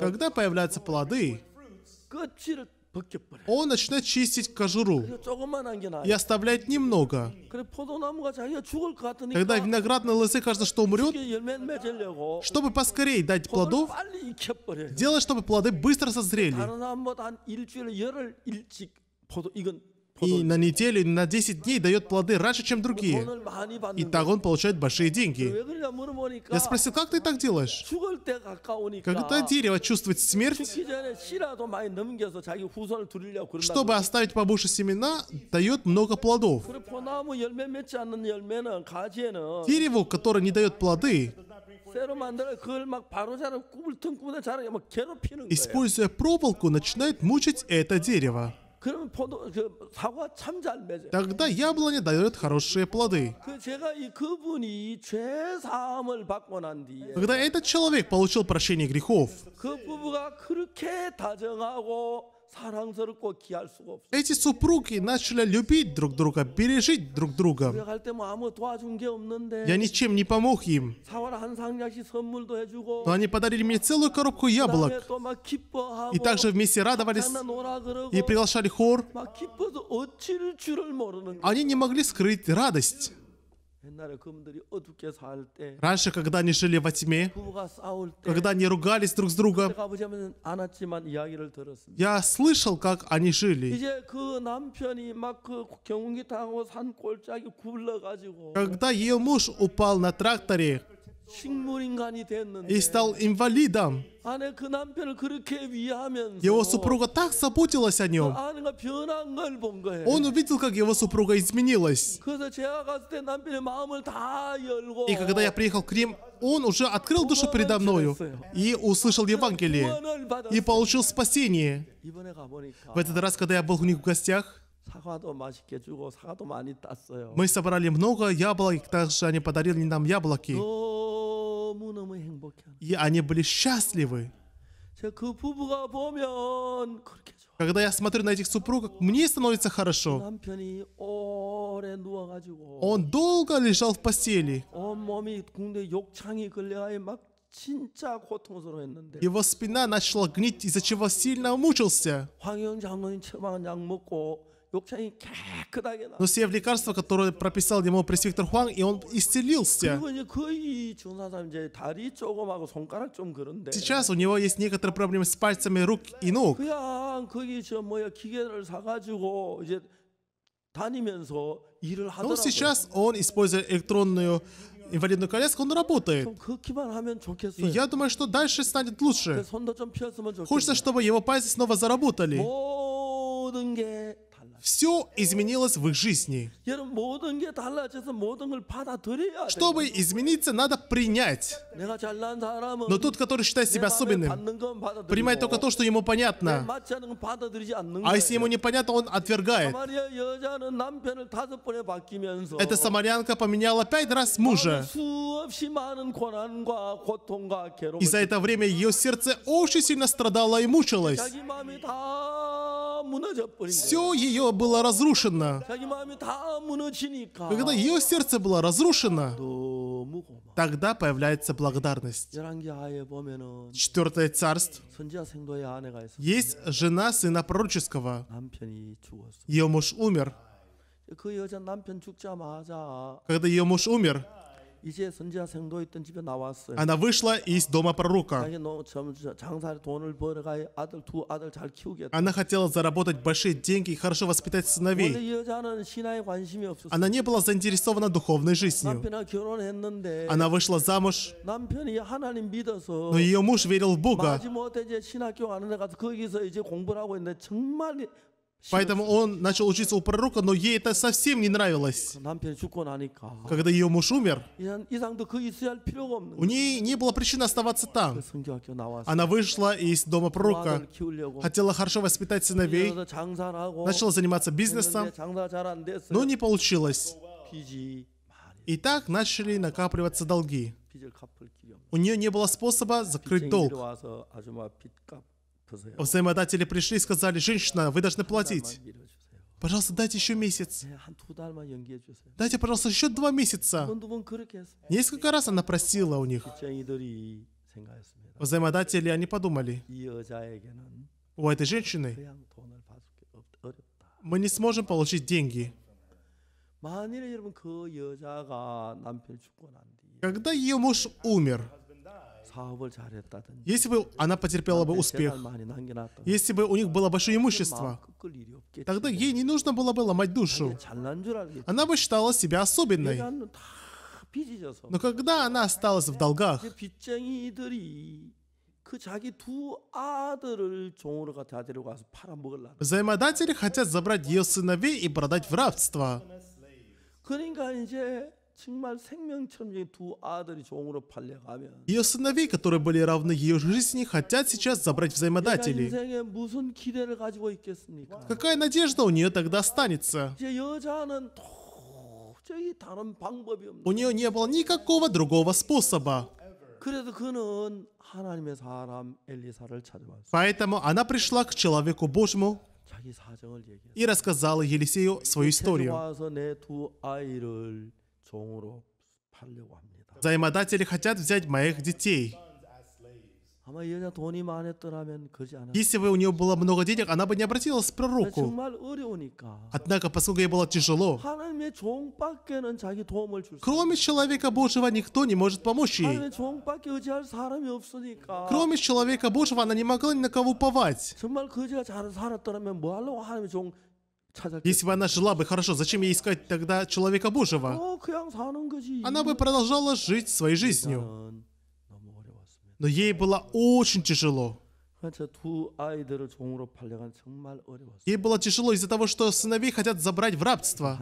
Когда появляются плоды, он начинает чистить кожуру и оставляет немного. Когда виноградные лозы кажется, что умрет, чтобы поскорее дать плодов, делать, чтобы плоды быстро созрели и на неделю, на 10 дней дает плоды раньше, чем другие. И так он получает большие деньги. Я спросил, как ты так делаешь? Когда дерево чувствует смерть, чтобы оставить побольше семена, дает много плодов. Дерево, которое не дает плоды, используя проволоку, начинает мучить это дерево. Тогда яблоня дает хорошие плоды. Когда этот человек получил прощение грехов, эти супруги начали любить друг друга, пережить друг друга. Я ничем не помог им. Но они подарили мне целую коробку яблок. И также вместе радовались и приглашали хор. Они не могли скрыть радость. Раньше, когда они жили во тьме, когда они ругались друг с другом, я слышал, как они жили. Когда ее муж упал на тракторе, и стал инвалидом. Его супруга так заботилась о нем. Он увидел, как его супруга изменилась. И когда я приехал к Рим, он уже открыл душу передо мною и услышал Евангелие и получил спасение. В этот раз, когда я был у них в гостях, мы собрали много яблок, также они подарили нам яблоки. И они были счастливы. Когда я смотрю на этих супругов, мне становится хорошо. Он долго лежал в постели. Его спина начала гнить, из-за чего сильно мучился. А. Но все в лекарства, которые прописал ему пресвитер Хуан, и он исцелился. Сейчас у него есть некоторые проблемы с пальцами рук и ног. Но сейчас он, использует электронную инвалидную коляску, он работает. И я думаю, что дальше станет лучше. Хочется, чтобы его пальцы снова заработали все изменилось в их жизни. Чтобы измениться, надо принять. Но тот, который считает себя особенным, принимает только то, что ему понятно. А если ему непонятно, он отвергает. Эта самарянка поменяла пять раз мужа. И за это время ее сердце очень сильно страдало и мучилось. Все ее было разрушено. Когда ее сердце было разрушено, тогда появляется благодарность. Четвертое царство. Есть жена сына пророческого. Ее муж умер. Когда ее муж умер, она вышла из дома пророка. Она хотела заработать большие деньги и хорошо воспитать сыновей. Она не была заинтересована духовной жизнью. Она вышла замуж, но ее муж верил в Бога. Поэтому он начал учиться у пророка, но ей это совсем не нравилось. Когда ее муж умер, у нее не было причины оставаться там. Она вышла из дома пророка, хотела хорошо воспитать сыновей, начала заниматься бизнесом, но не получилось. И так начали накапливаться долги. У нее не было способа закрыть долг. Взаимодатели пришли и сказали, женщина, вы должны платить. Пожалуйста, дайте еще месяц. Дайте, пожалуйста, еще два месяца. Несколько раз она просила у них. Взаимодатели, они подумали, у этой женщины мы не сможем получить деньги. Когда ее муж умер, если бы она потерпела бы успех, если бы у них было большое имущество, тогда ей не нужно было бы ломать душу. Она бы считала себя особенной. Но когда она осталась в долгах, Взаимодатели хотят забрать ее сыновей и продать в рабство. Ее сыновей, которые были равны ее жизни, хотят сейчас забрать взаимодателей. Какая надежда у нее тогда останется? У нее не было никакого другого способа. Поэтому она пришла к человеку Божьему и рассказала Елисею свою историю. Взаимодатели хотят взять моих детей. Если бы у нее было много денег, она бы не обратилась к пророку. Однако, поскольку ей было тяжело, кроме человека Божьего никто не может помочь ей. Кроме человека Божьего она не могла ни на кого уповать. Если бы она жила бы хорошо, зачем ей искать тогда человека Божьего? Она бы продолжала жить своей жизнью. Но ей было очень тяжело. Ей было тяжело из-за того, что сыновей хотят забрать в рабство.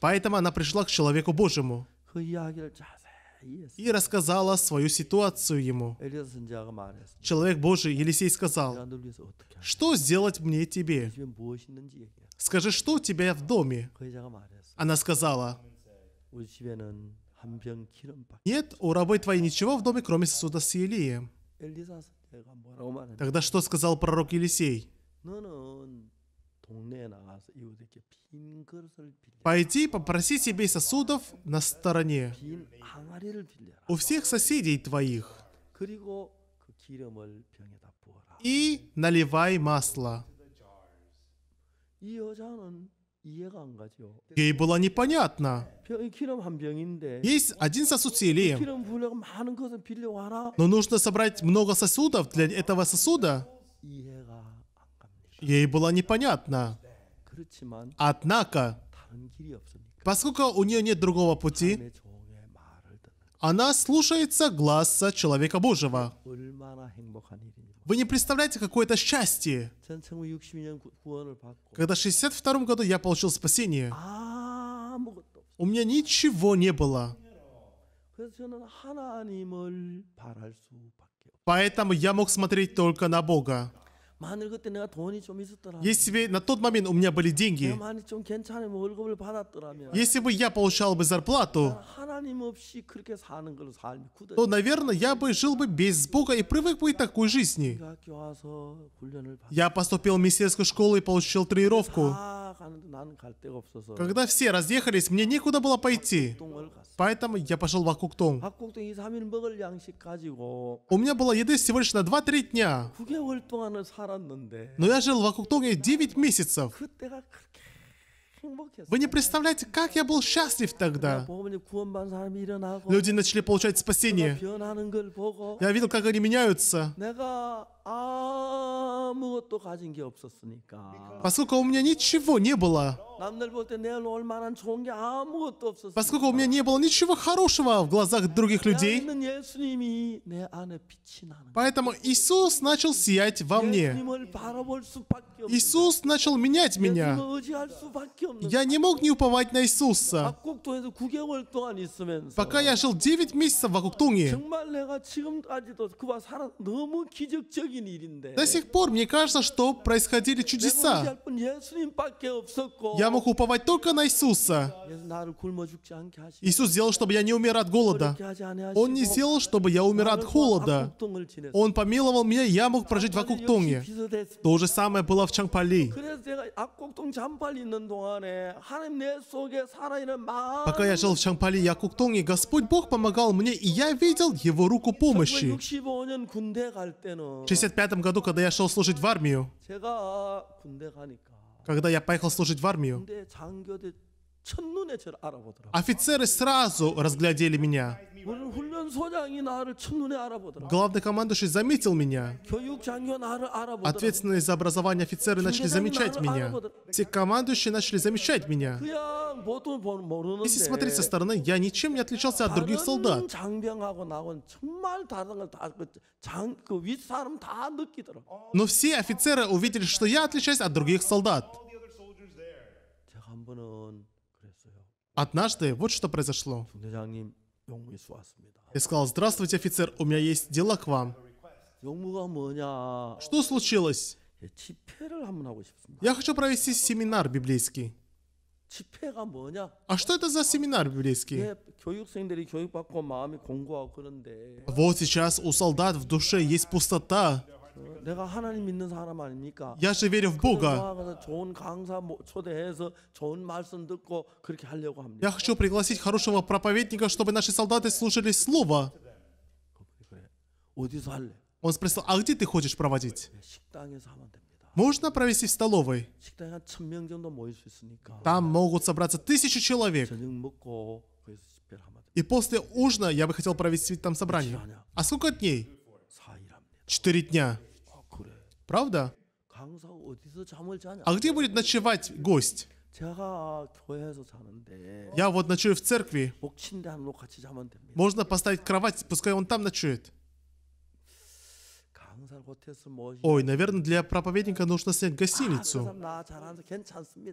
Поэтому она пришла к человеку Божьему и рассказала свою ситуацию ему. Человек Божий Елисей сказал, «Что сделать мне тебе? Скажи, что у тебя в доме?» Она сказала, «Нет у рабы твоей ничего в доме, кроме сосуда с Елием». Тогда что сказал пророк Елисей? «Ну, ну, Пойди попроси себе сосудов на стороне у всех соседей твоих и наливай масло. Ей было непонятно. Есть один сосуд с елеем, но нужно собрать много сосудов для этого сосуда ей была непонятна. Однако, поскольку у нее нет другого пути, она слушается глаза человека Божьего. Вы не представляете, какое это счастье. Когда в 62 году я получил спасение, у меня ничего не было. Поэтому я мог смотреть только на Бога. Если бы на тот момент у меня были деньги, если бы я получал бы зарплату, то, наверное, я бы жил бы без Бога и привык бы к такой жизни. Я поступил в миссийскую школу и получил тренировку. Когда все разъехались, мне некуда было пойти. Поэтому я пошел в Акуктонг. У меня было еды всего лишь на 2-3 дня. Но я жил в Акуктонге 9 месяцев. Вы не представляете, как я был счастлив тогда. Люди начали получать спасение. Я видел, как они меняются. Поскольку у меня ничего не было. Поскольку у меня не было ничего хорошего в глазах других людей. Поэтому Иисус начал сиять во мне. Иисус начал менять меня. Я не мог не уповать на Иисуса. Пока я жил 9 месяцев в Акуктунге. До сих пор мне кажется, что происходили чудеса. Я мог уповать только на Иисуса. Иисус сделал, чтобы я не умер от голода. Он не сделал, чтобы я умер от холода. Он помиловал меня, и я мог прожить в Акуктонге. То же самое было в Чангпали. Пока я жил в Чангпали и Акуктонге, Господь Бог помогал мне, и я видел Его руку помощи. 75 году, когда я шел служить в армию, когда я поехал служить в армию, офицеры сразу разглядели меня. Главный командующий заметил меня. Ответственные за образование офицеры начали замечать меня. Все командующие начали замечать меня. Если смотреть со стороны, я ничем не отличался от других солдат. Но все офицеры увидели, что я отличаюсь от других солдат. Однажды вот что произошло. И сказал, здравствуйте, офицер, у меня есть дела к вам. Что случилось? Я хочу провести семинар библейский. А что это за семинар библейский? Вот сейчас у солдат в душе есть пустота, я же верю в Бога. Я хочу пригласить хорошего проповедника, чтобы наши солдаты слушали слово. Он спросил, а где ты хочешь проводить? Можно провести в столовой. Там могут собраться тысячи человек. И после ужина я бы хотел провести там собрание. А сколько дней? Четыре дня. Правда? А где будет ночевать гость? Я вот ночую в церкви. Можно поставить кровать, пускай он там ночует. Ой, наверное, для проповедника нужно снять гостиницу.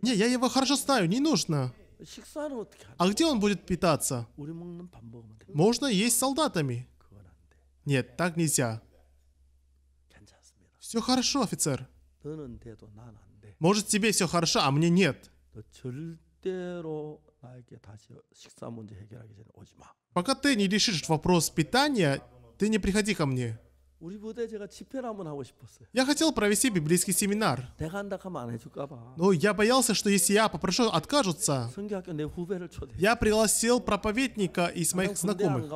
Не, я его хорошо знаю, не нужно. А где он будет питаться? Можно есть солдатами. Нет, так нельзя. Все хорошо, офицер. Может, тебе все хорошо, а мне нет. Пока ты не решишь вопрос питания, ты не приходи ко мне. Я хотел провести библейский семинар. Но я боялся, что если я попрошу, откажутся. Я пригласил проповедника из моих знакомых.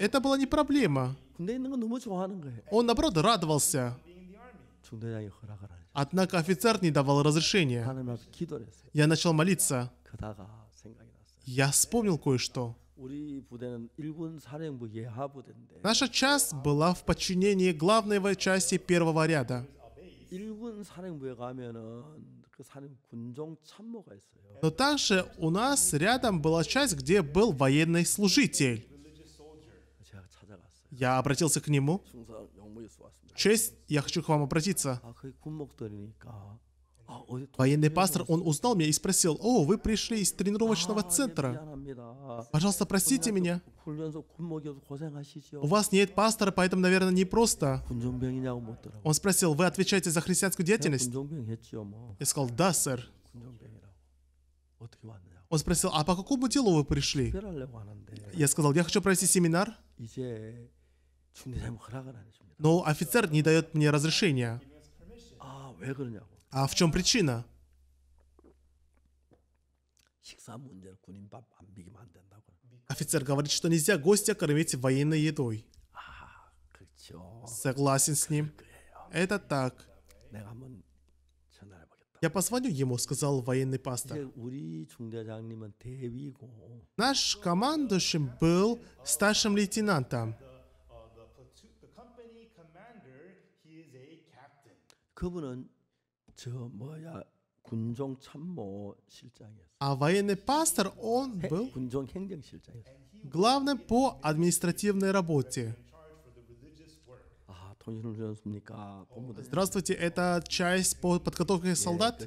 Это была не проблема. Он, наоборот, радовался. Однако офицер не давал разрешения. Я начал молиться. Я вспомнил кое-что. Наша часть была в подчинении главной части первого ряда. Но также у нас рядом была часть, где был военный служитель. Я обратился к нему. Честь, я хочу к вам обратиться. Военный пастор, он узнал меня и спросил, «О, вы пришли из тренировочного центра. Пожалуйста, простите меня. У вас нет пастора, поэтому, наверное, не просто. Он спросил, «Вы отвечаете за христианскую деятельность?» Я сказал, «Да, сэр». Он спросил, «А по какому делу вы пришли?» Я сказал, «Я хочу пройти семинар». Но офицер не дает мне разрешения. А в чем причина? Офицер говорит, что нельзя гостя кормить военной едой. Согласен с ним. Это так. Я позвоню ему, сказал военный пастор. Наш командующим был старшим лейтенантом. 그분은 저 뭐야 군종 참모 실장이었어요. А военный пастор он был 군종 행정 실장이었어요. главным по административной работе. Э, здравствуйте, это часть по подготовке э, солдат?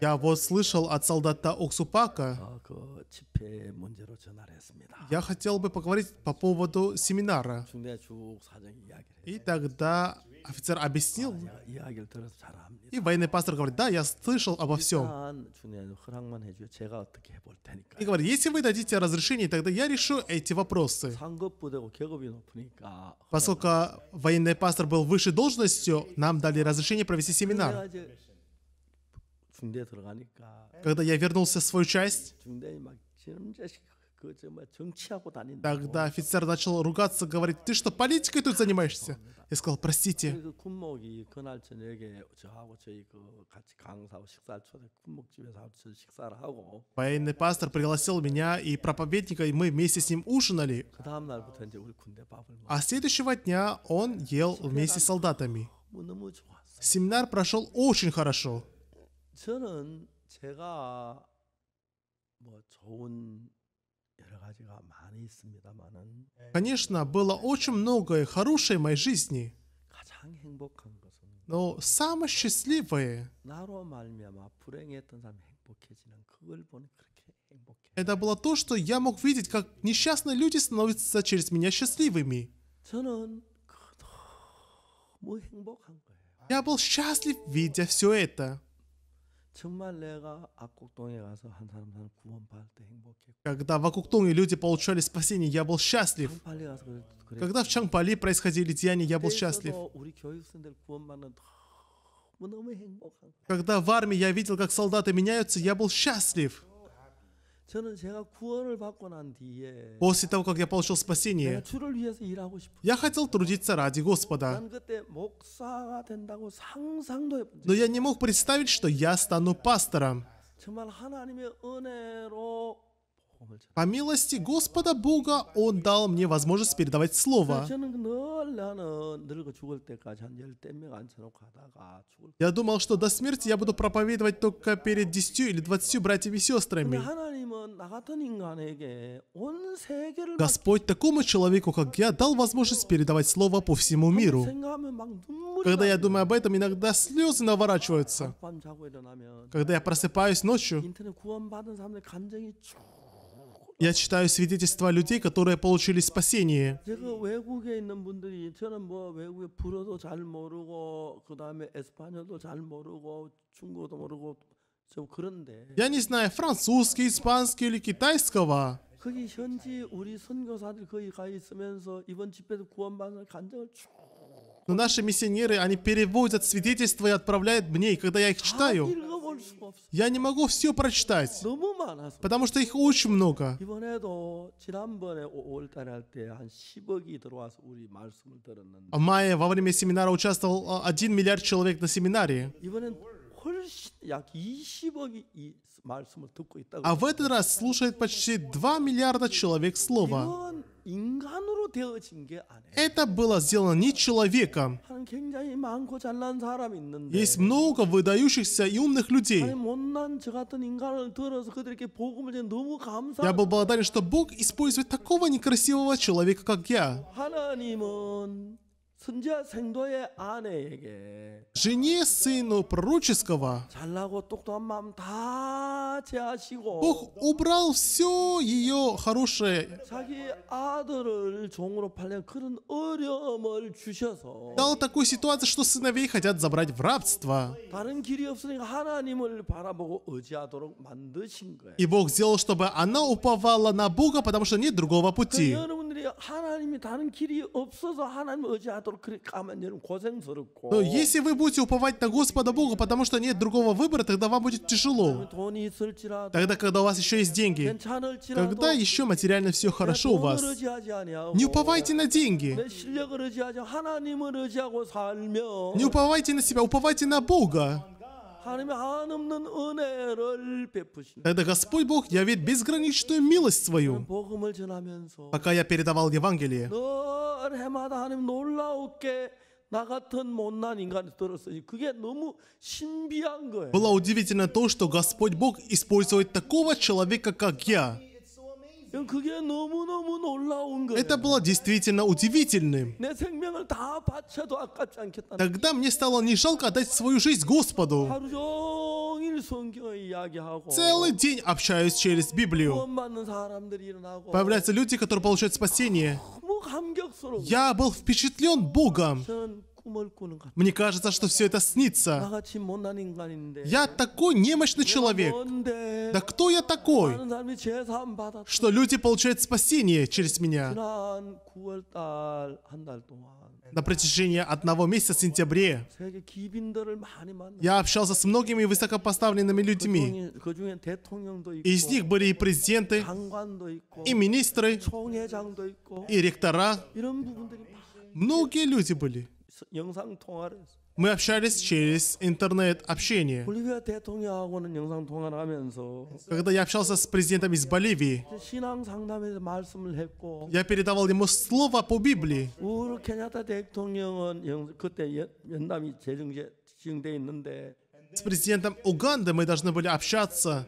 Я вот слышал от солдата Оксупака. А, Я хотел бы поговорить по поводу семинара. И тогда офицер объяснил. А, и военный пастор говорит, да, я слышал обо всем. И говорит, если вы дадите разрешение, тогда я решу эти вопросы. Поскольку военный пастор был выше должностью, нам дали разрешение провести семинар. Когда я вернулся в свою часть, Тогда офицер начал ругаться, говорит, ты что, политикой тут занимаешься? Я сказал, простите. Военный пастор пригласил меня и проповедника, и мы вместе с ним ужинали. А следующего дня он ел вместе с солдатами. Семинар прошел очень хорошо. Конечно, было очень многое хорошее в моей жизни. Но самое счастливое. это было то, что я мог видеть, как несчастные люди становятся через меня счастливыми. Я был счастлив, видя все это. 정말 내가 압곡동에 가서 한 사람 사람 구원받을 때 행복했고. Когда в Акуктунге люди получали спасение, я был счастлив. Когда в Чангпали происходили деяния, я был счастлив. Когда в армии я видел, как солдаты меняются, я был счастлив. После того, как я получил спасение, я хотел трудиться ради Господа. Но я не мог представить, что я стану пастором. По милости Господа Бога Он дал мне возможность передавать Слово. Я думал, что до смерти я буду проповедовать только перед десятью или двадцатью братьями и сестрами. Господь такому человеку, как я, дал возможность передавать Слово по всему миру. Когда я думаю об этом, иногда слезы наворачиваются. Когда я просыпаюсь ночью, я читаю свидетельства людей, которые получили спасение. Я не знаю французский, испанский или китайского. 거기 현지 우리 선교사들 거기 но наши миссионеры, они переводят свидетельства и отправляют мне, и когда я их читаю, я не могу все прочитать, потому что их очень много. В мае во время семинара участвовал 1 а, миллиард человек на семинаре. А в этот раз слушает почти 2 миллиарда человек слова. Это было сделано не человеком. Есть много выдающихся и умных людей. Я был благодарен, что Бог использует такого некрасивого человека, как я. Жене сыну пророческого Бог убрал все ее хорошее. Дал такую ситуацию, что сыновей хотят забрать в рабство. И Бог сделал, чтобы она уповала на Бога, потому что нет другого пути. Но если вы будете уповать на Господа Бога, потому что нет другого выбора, тогда вам будет тяжело. Тогда, когда у вас еще есть деньги, когда еще материально все хорошо у вас, не уповайте на деньги. Не уповайте на себя, уповайте на Бога. Это Господь Бог явит безграничную милость свою, пока я передавал Евангелие. Было удивительно то, что Господь Бог использует такого человека, как я. Это было действительно удивительным. Тогда мне стало не жалко отдать свою жизнь Господу. Целый день общаюсь через Библию. Появляются люди, которые получают спасение. Я был впечатлен Богом. Мне кажется, что все это снится. Я такой немощный человек. Да кто я такой? Что люди получают спасение через меня. На протяжении одного месяца в сентябре я общался с многими высокопоставленными людьми. Из них были и президенты, и министры, и ректора. Многие люди были. Мы общались через интернет-общение. Когда я общался с президентом из Боливии, я передавал ему слово по Библии. С президентом Уганды мы должны были общаться.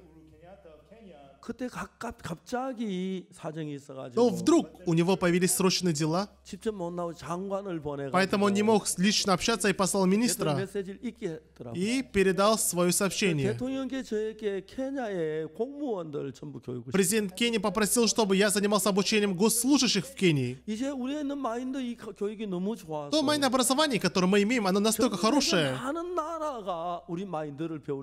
Но вдруг у него появились срочные дела, поэтому он не мог лично общаться и послал министра и передал свое сообщение. Президент Кении попросил, чтобы я занимался обучением госслужащих в Кении. То майнд образование, которое мы имеем, оно настолько хорошее,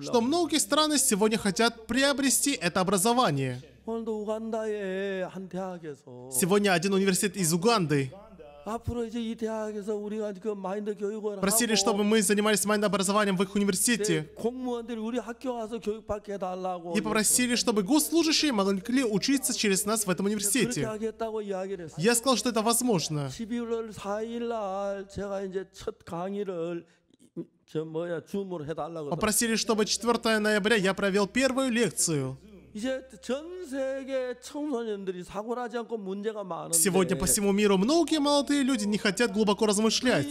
что многие страны сегодня хотят приобрести это образование образование. Сегодня один университет из Уганды просили, чтобы мы занимались майнд-образованием в их университете. И попросили, чтобы госслужащие могли учиться через нас в этом университете. Я сказал, что это возможно. 12 Попросили, чтобы 4 ноября я провел первую лекцию. Сегодня по всему миру многие молодые люди не хотят глубоко размышлять.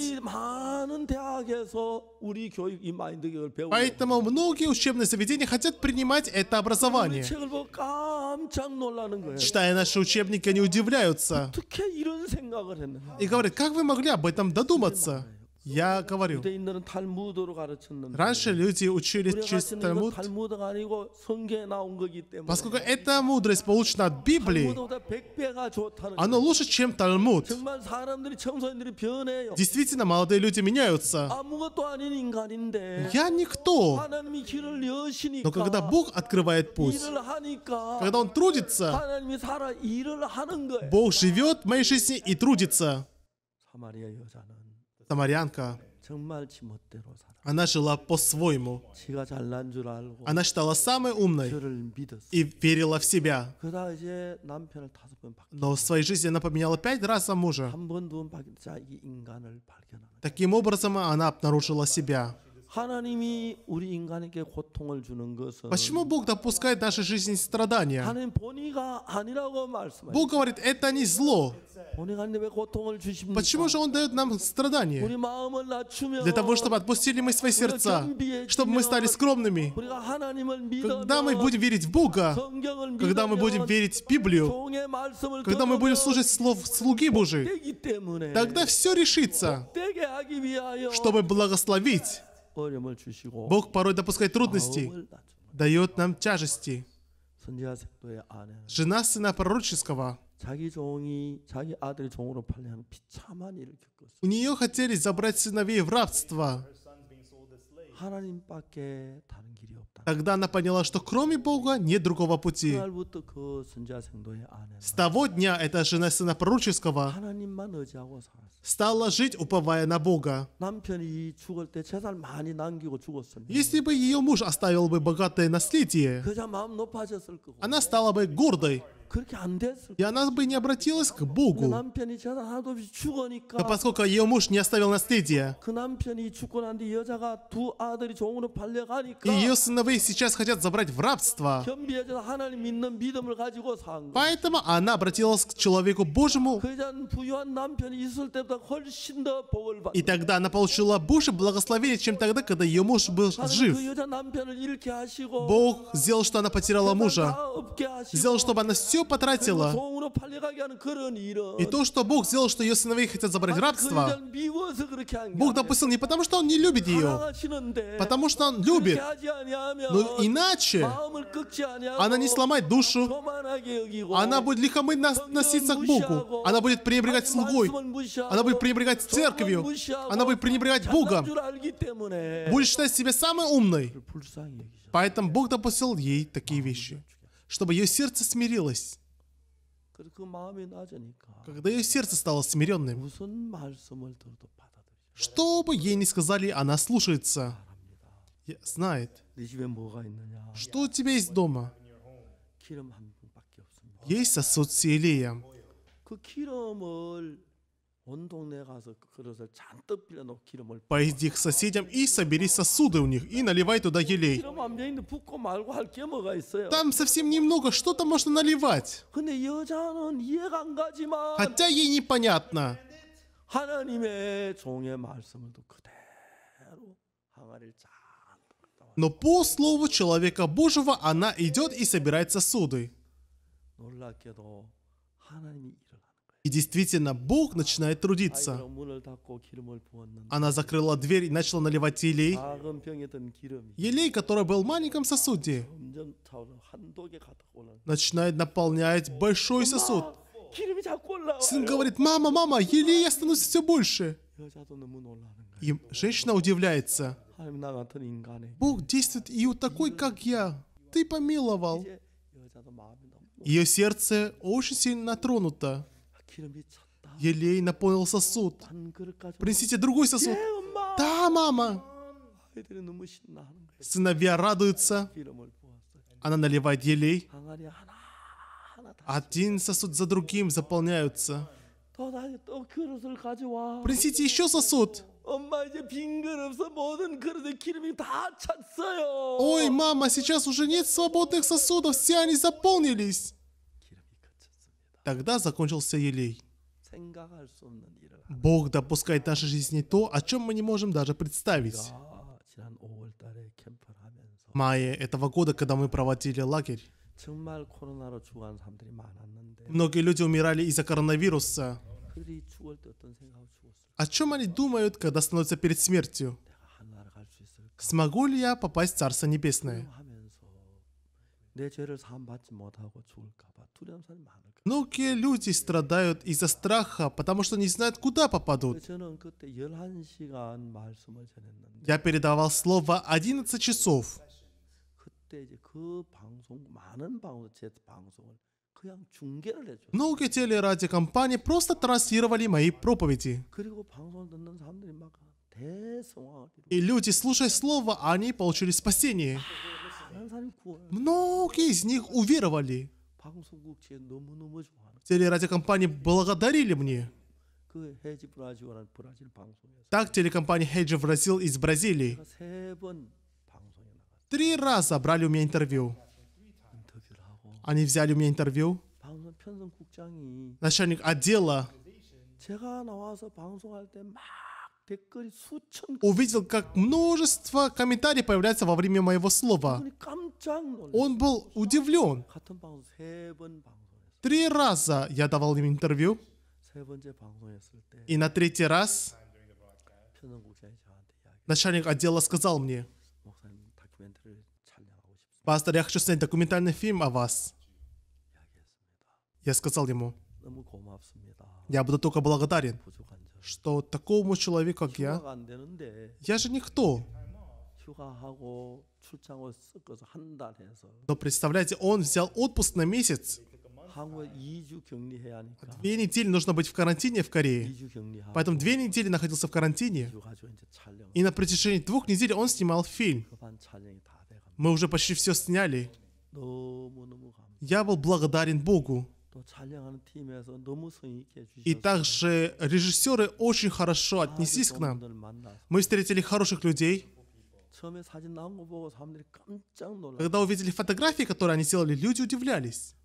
Поэтому многие учебные заведения хотят принимать это образование. Читая наши учебники, они удивляются. И говорят, как вы могли об этом додуматься? Я говорю, раньше люди учились через Талмуд, поскольку эта мудрость получена от Библии, она лучше, чем Талмуд. Действительно, молодые люди меняются. Я никто. Но когда Бог открывает путь, когда Он трудится, Бог живет в моей жизни и трудится самарянка, она жила по-своему. Она считала самой умной и верила в себя. Но в своей жизни она поменяла пять раз мужа. Таким образом, она обнаружила себя. 하나님이 우리 인간에게 고통을 주는 것은 Почему Бог допускает в нашей жизни страдания? 하나님 본의가 아니라고 말씀하셨어요. Бог говорит, это не зло. 본의가 아닌데 왜 고통을 주십니까? Почему же Он дает нам страдания? 우리 마음을 낮추며 Для того, чтобы отпустили мы свои сердца, чтобы мы стали скромными. 우리가 하나님을 믿어 Когда мы будем верить в Бога, когда мы будем верить в Библию, когда мы будем служить слов слуги Божьей, тогда все решится, чтобы благословить Бог порой допускает трудности, дает нам тяжести. Жена сына пророческого, у нее хотели забрать сыновей в рабство, Тогда она поняла, что кроме Бога нет другого пути. С того дня эта жена сына пророческого стала жить, уповая на Бога. Если бы ее муж оставил бы богатое наследие, она стала бы гордой и она бы не обратилась к Богу. Но поскольку ее муж не оставил наследия, и ее сыновей сейчас хотят забрать в рабство, поэтому она обратилась к человеку Божьему, и тогда она получила больше благословения, чем тогда, когда ее муж был жив. Бог сделал, что она потеряла мужа, сделал, чтобы она все ее потратила. И то, что Бог сделал, что ее сыновей хотят забрать рабство, Бог допустил не потому, что Он не любит ее, потому что Он любит. Но иначе она не сломает душу, она будет лихомыдно относиться к Богу, она будет пренебрегать слугой, она будет пренебрегать церковью, она будет пренебрегать Богом, будет считать себя самой умной. Поэтому Бог допустил ей такие вещи чтобы ее сердце смирилось. Когда ее сердце стало смиренным, что бы ей ни сказали, она слушается. Знает. Что у тебя есть дома? Есть сосуд с елеем. Пойди к соседям и собери сосуды у них, и наливай туда елей. Там совсем немного, что-то можно наливать. Хотя ей непонятно. Но по слову человека Божьего она идет и собирает сосуды. И действительно, Бог начинает трудиться. Она закрыла дверь и начала наливать елей. Елей, который был в маленьком сосуде, начинает наполнять большой сосуд. Сын говорит, мама, мама, елей я становлюсь все больше. И женщина удивляется. Бог действует и у такой, как я. Ты помиловал. Ее сердце очень сильно тронуто. Елей наполнил сосуд. Принесите другой сосуд. Э, да, мама. Сыновья радуются. Она наливает елей. Один сосуд за другим заполняются. Принесите еще сосуд. Ой, мама, сейчас уже нет свободных сосудов, все они заполнились. Тогда закончился елей. Бог допускает в нашей жизни то, о чем мы не можем даже представить. В мае этого года, когда мы проводили лагерь, многие люди умирали из-за коронавируса. О чем они думают, когда становятся перед смертью? Смогу ли я попасть в Царство Небесное? Многие люди страдают из-за страха, потому что не знают, куда попадут. Я передавал слово 11 часов. Многие телерадиокомпании просто транслировали мои проповеди. И люди, слушая слово, они получили спасение. Многие из них уверовали. Телерадиокомпании благодарили мне. Так телекомпания Хеджи Бразил из Бразилии три раза брали у меня интервью. Они взяли у меня интервью. Начальник отдела увидел, как множество комментариев появляется во время моего слова. Он был удивлен. Три раза я давал им интервью. И на третий раз начальник отдела сказал мне, «Пастор, я хочу снять документальный фильм о вас». Я сказал ему, «Я буду только благодарен что такому человеку, как я, я же никто. Но представляете, он взял отпуск на месяц. Две недели нужно быть в карантине в Корее. Поэтому две недели находился в карантине. И на протяжении двух недель он снимал фильм. Мы уже почти все сняли. Я был благодарен Богу. И также режиссеры очень хорошо отнеслись к нам. Мы встретили хороших людей. Когда увидели фотографии, которые они сделали, люди удивлялись.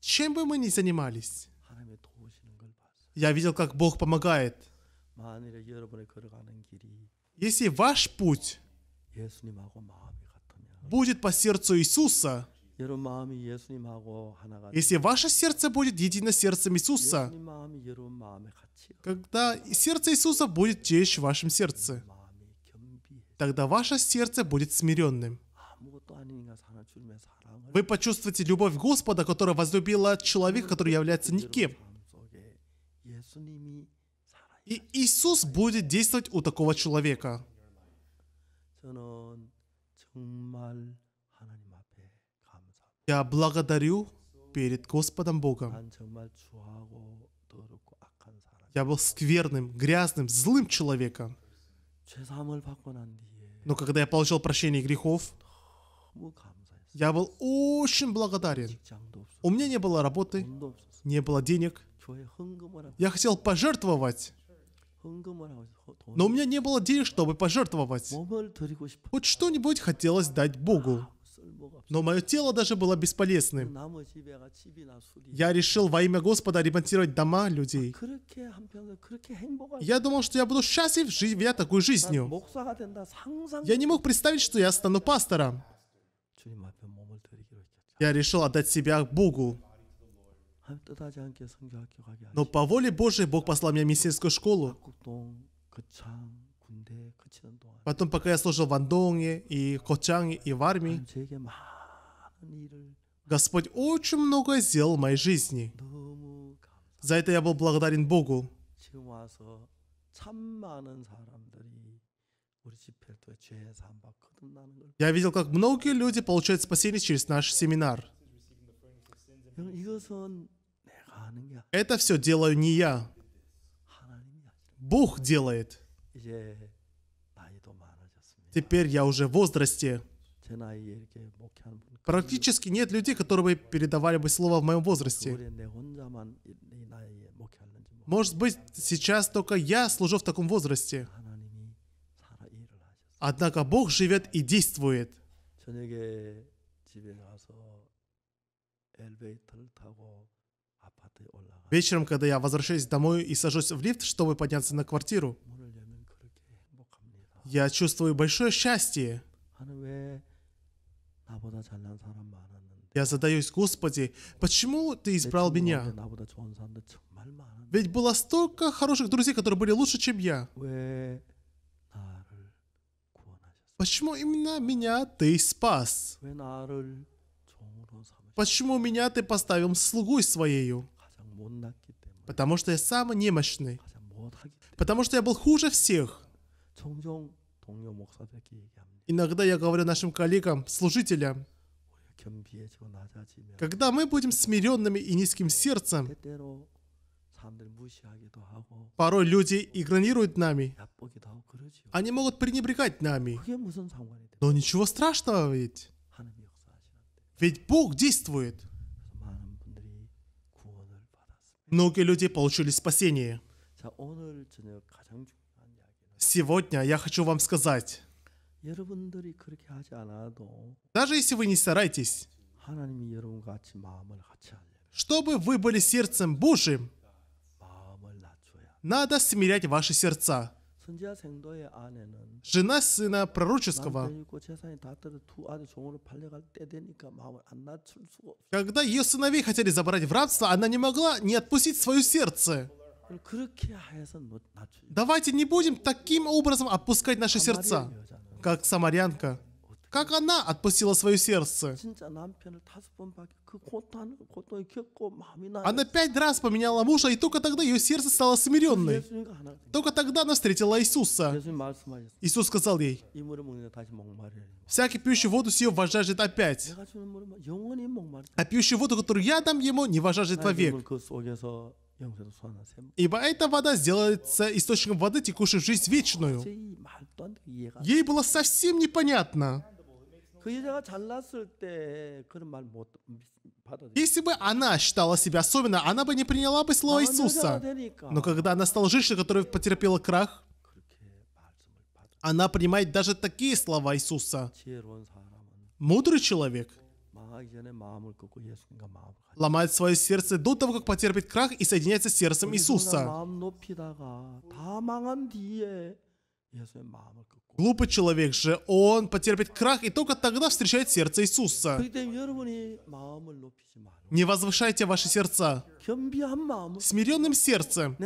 Чем бы мы ни занимались, я видел, как Бог помогает. Если ваш путь будет по сердцу Иисуса, если ваше сердце будет едино сердцем Иисуса, когда сердце Иисуса будет течь в вашем сердце, тогда ваше сердце будет смиренным. Вы почувствуете любовь Господа, которая возлюбила человека, который является никем. И Иисус будет действовать у такого человека. Я благодарю перед Господом Богом. Я был скверным, грязным, злым человеком. Но когда я получил прощение грехов, я был очень благодарен. У меня не было работы, не было денег. Я хотел пожертвовать, но у меня не было денег, чтобы пожертвовать. Вот что-нибудь хотелось дать Богу. Но мое тело даже было бесполезным. Я решил во имя Господа ремонтировать дома а людей. Я думал, что я буду счастлив, живя такой жизнью. Я не мог представить, что я стану пастором. Я решил отдать себя Богу. Но по воле Божией Бог послал меня в миссийскую школу. Потом, пока я служил в Андонге и Кочанге и в армии, Господь очень много сделал в моей жизни. За это я был благодарен Богу. Я видел, как многие люди получают спасение через наш семинар. Это все делаю не я. Бог делает. Теперь я уже в возрасте. Практически нет людей, которые бы передавали бы слово в моем возрасте. Может быть, сейчас только я служу в таком возрасте. Однако Бог живет и действует. Вечером, когда я возвращаюсь домой и сажусь в лифт, чтобы подняться на квартиру, я чувствую большое счастье. «Э, я задаюсь, Господи, почему Ты избрал меня? «Э, Ведь было столько хороших друзей, которые были лучше, чем я. Э, почему именно меня Ты спас? Почему меня Ты поставил слугой Своею? Потому что я самый немощный. Потому что я был хуже всех. Иногда я говорю нашим коллегам, служителям, когда мы будем смиренными и низким сердцем, порой люди игнорируют нами. Они могут пренебрегать нами. Но ничего страшного ведь. Ведь Бог действует. Многие люди получили спасение. Сегодня я хочу вам сказать, даже если вы не стараетесь, чтобы вы были сердцем Божьим, надо смирять ваши сердца. Жена сына пророческого, когда ее сыновей хотели забрать в рабство, она не могла не отпустить свое сердце. Давайте не будем таким образом отпускать наши сердца, как самарянка. Как она отпустила свое сердце? Она пять раз поменяла мужа, и только тогда ее сердце стало смиренным. Только тогда она встретила Иисуса. Иисус сказал ей, «Всякий пьющий воду с ее вожажет опять, а пьющий воду, которую я дам ему, не вожажет вовек». Ибо эта вода сделается источником воды, текущей в жизнь вечную. Ей было совсем непонятно. Э, Если бы она считала себя особенно, она бы не приняла бы слова Иисуса. Но когда она стала женщиной, которая потерпела крах, она принимает даже такие слова Иисуса. Мудрый человек а, ломает свое сердце до того, как потерпит крах и соединяется с сердцем Иисуса. Глупый человек же, он потерпит крах и только тогда встречает сердце Иисуса. Не возвышайте ваши сердца. Смиренным сердцем,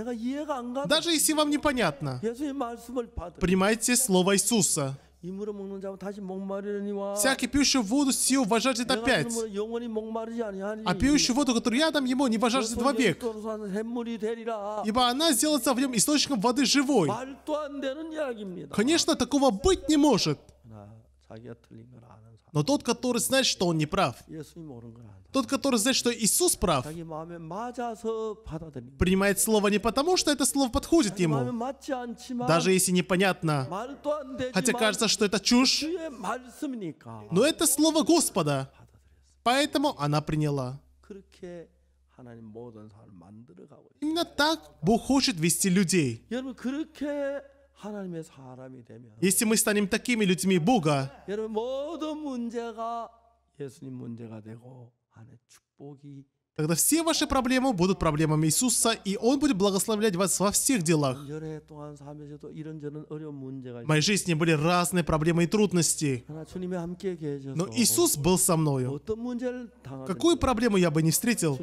даже если вам непонятно, принимайте слово Иисуса. Всякий, пьющий воду с сил вожаждет опять. А пьющий воду, которую я дам ему, не два вовек. Ибо она сделается в нем источником воды живой. Конечно, такого быть не может. Но тот, который знает, что он не прав, тот, который знает, что Иисус прав, принимает слово не потому, что это слово подходит ему, даже если непонятно, хотя кажется, что это чушь, но это слово Господа, поэтому она приняла. Именно так Бог хочет вести людей. Если мы станем такими людьми Бога, тогда все ваши проблемы будут проблемами Иисуса, и Он будет благословлять вас во всех делах. В моей жизни были разные проблемы и трудности, но Иисус был со мною. Какую проблему я бы не встретил,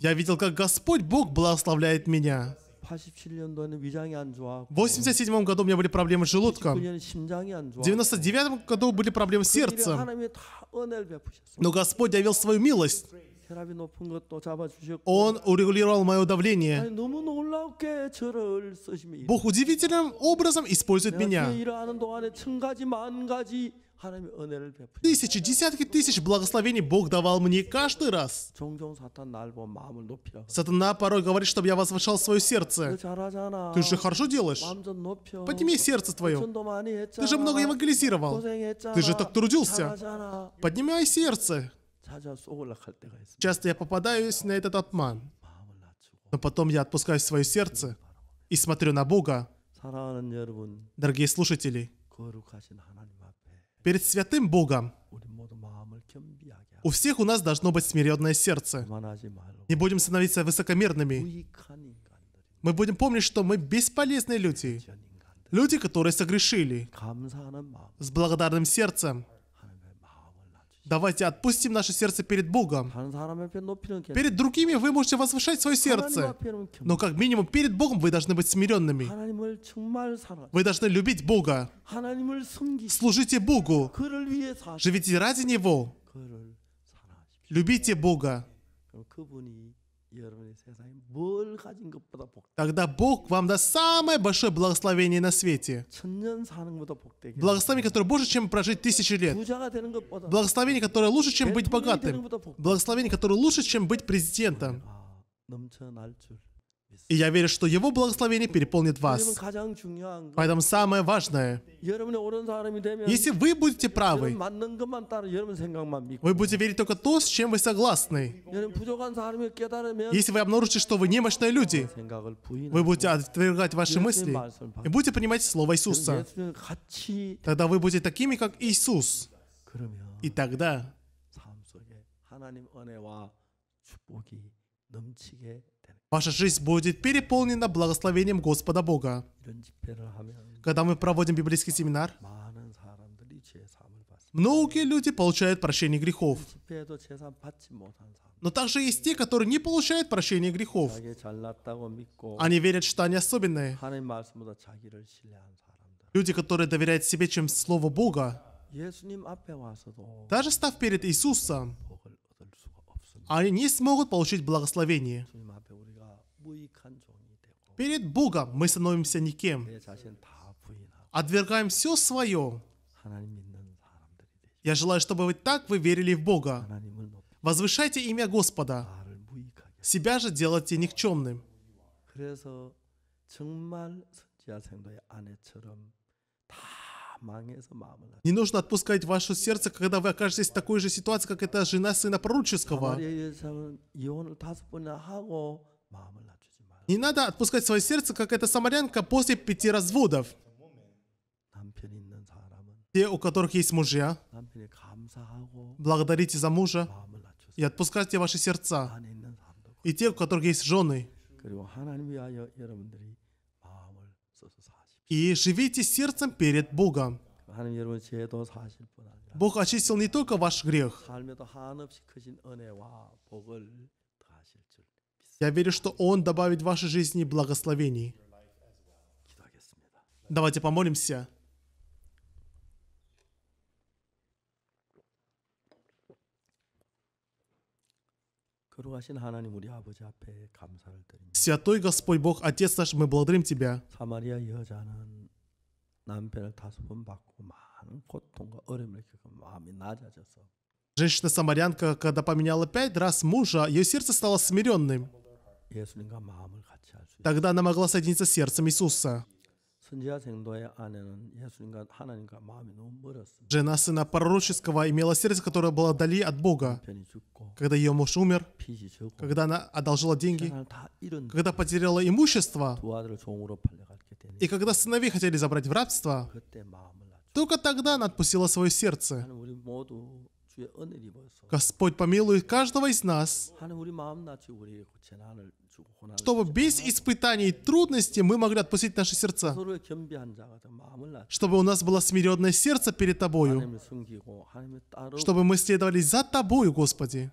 я видел, как Господь Бог благословляет меня. В 87 году у меня были проблемы с желудком. В 99 году были проблемы с сердцем. Но Господь явил свою милость. Он урегулировал мое давление. Бог удивительным образом использует меня. Тысячи, десятки тысяч благословений Бог давал мне каждый раз. Сатана порой говорит, чтобы я возвышал свое сердце. Ты же хорошо делаешь. Подними сердце твое. Ты же много евангелизировал. Ты же так трудился. Поднимай сердце. Часто я попадаюсь на этот обман, Но потом я отпускаю свое сердце и смотрю на Бога. Дорогие слушатели, перед святым Богом. У всех у нас должно быть смиренное сердце. Не будем становиться высокомерными. Мы будем помнить, что мы бесполезные люди. Люди, которые согрешили. С благодарным сердцем. Давайте отпустим наше сердце перед Богом. Перед другими вы можете возвышать свое сердце. Но как минимум перед Богом вы должны быть смиренными. Вы должны любить Бога. Служите Богу. Живите ради Него. Любите Бога. Тогда Бог вам даст самое большое благословение на свете. Благословение, которое больше, чем прожить тысячи лет. Благословение, которое лучше, чем быть богатым. Благословение, которое лучше, чем быть президентом. 넘쳐날 줄. И я верю, что Его благословение переполнит вас. Поэтому самое важное, если вы будете правы, вы будете верить только то, с чем вы согласны. Если вы обнаружите, что вы немощные люди, вы будете отвергать ваши мысли и будете принимать Слово Иисуса. Тогда вы будете такими, как Иисус. И тогда Ваша жизнь будет переполнена благословением Господа Бога. Когда мы проводим библейский семинар, многие люди получают прощение грехов. Но также есть те, которые не получают прощения грехов. Они верят, что они особенные. Люди, которые доверяют себе, чем Слово Бога, даже став перед Иисусом, они не смогут получить благословение. Перед Богом мы становимся никем. Отвергаем все свое. Я желаю, чтобы вы так вы верили в Бога. Возвышайте имя Господа. Себя же делайте никчемным. Не нужно отпускать ваше сердце, когда вы окажетесь в такой же ситуации, как эта жена сына пророческого. Не надо отпускать свое сердце, как эта самарянка после пяти разводов. Те, у которых есть мужья, благодарите за мужа и отпускайте ваши сердца. И те, у которых есть жены, и живите сердцем перед Богом. Бог очистил не только ваш грех, я верю, что Он добавит в вашей жизни благословений. Давайте помолимся. Святой Господь Бог, Отец наш, мы благодарим Тебя. Женщина-самарянка, когда поменяла пять раз мужа, ее сердце стало смиренным. Тогда она могла соединиться с сердцем Иисуса. Жена сына пророческого имела сердце, которое было вдали от Бога. Когда ее муж умер, когда она одолжила деньги, когда потеряла имущество, и когда сыновей хотели забрать в рабство, только тогда она отпустила свое сердце. Господь помилует каждого из нас, чтобы без испытаний и трудностей мы могли отпустить наши сердца, чтобы у нас было смиренное сердце перед Тобою, чтобы мы следовали за Тобою, Господи,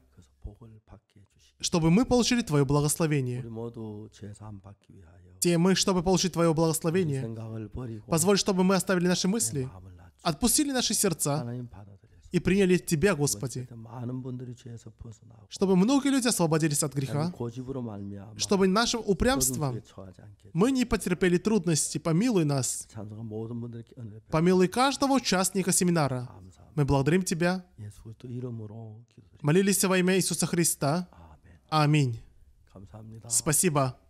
чтобы мы получили Твое благословение. Те мы, чтобы получить Твое благословение, позволь, чтобы мы оставили наши мысли, отпустили наши сердца, и приняли Тебя, Господи, чтобы многие люди освободились от греха, чтобы нашим упрямством мы не потерпели трудности. Помилуй нас. Помилуй каждого участника семинара. Мы благодарим Тебя. Молились во имя Иисуса Христа. Аминь. Спасибо.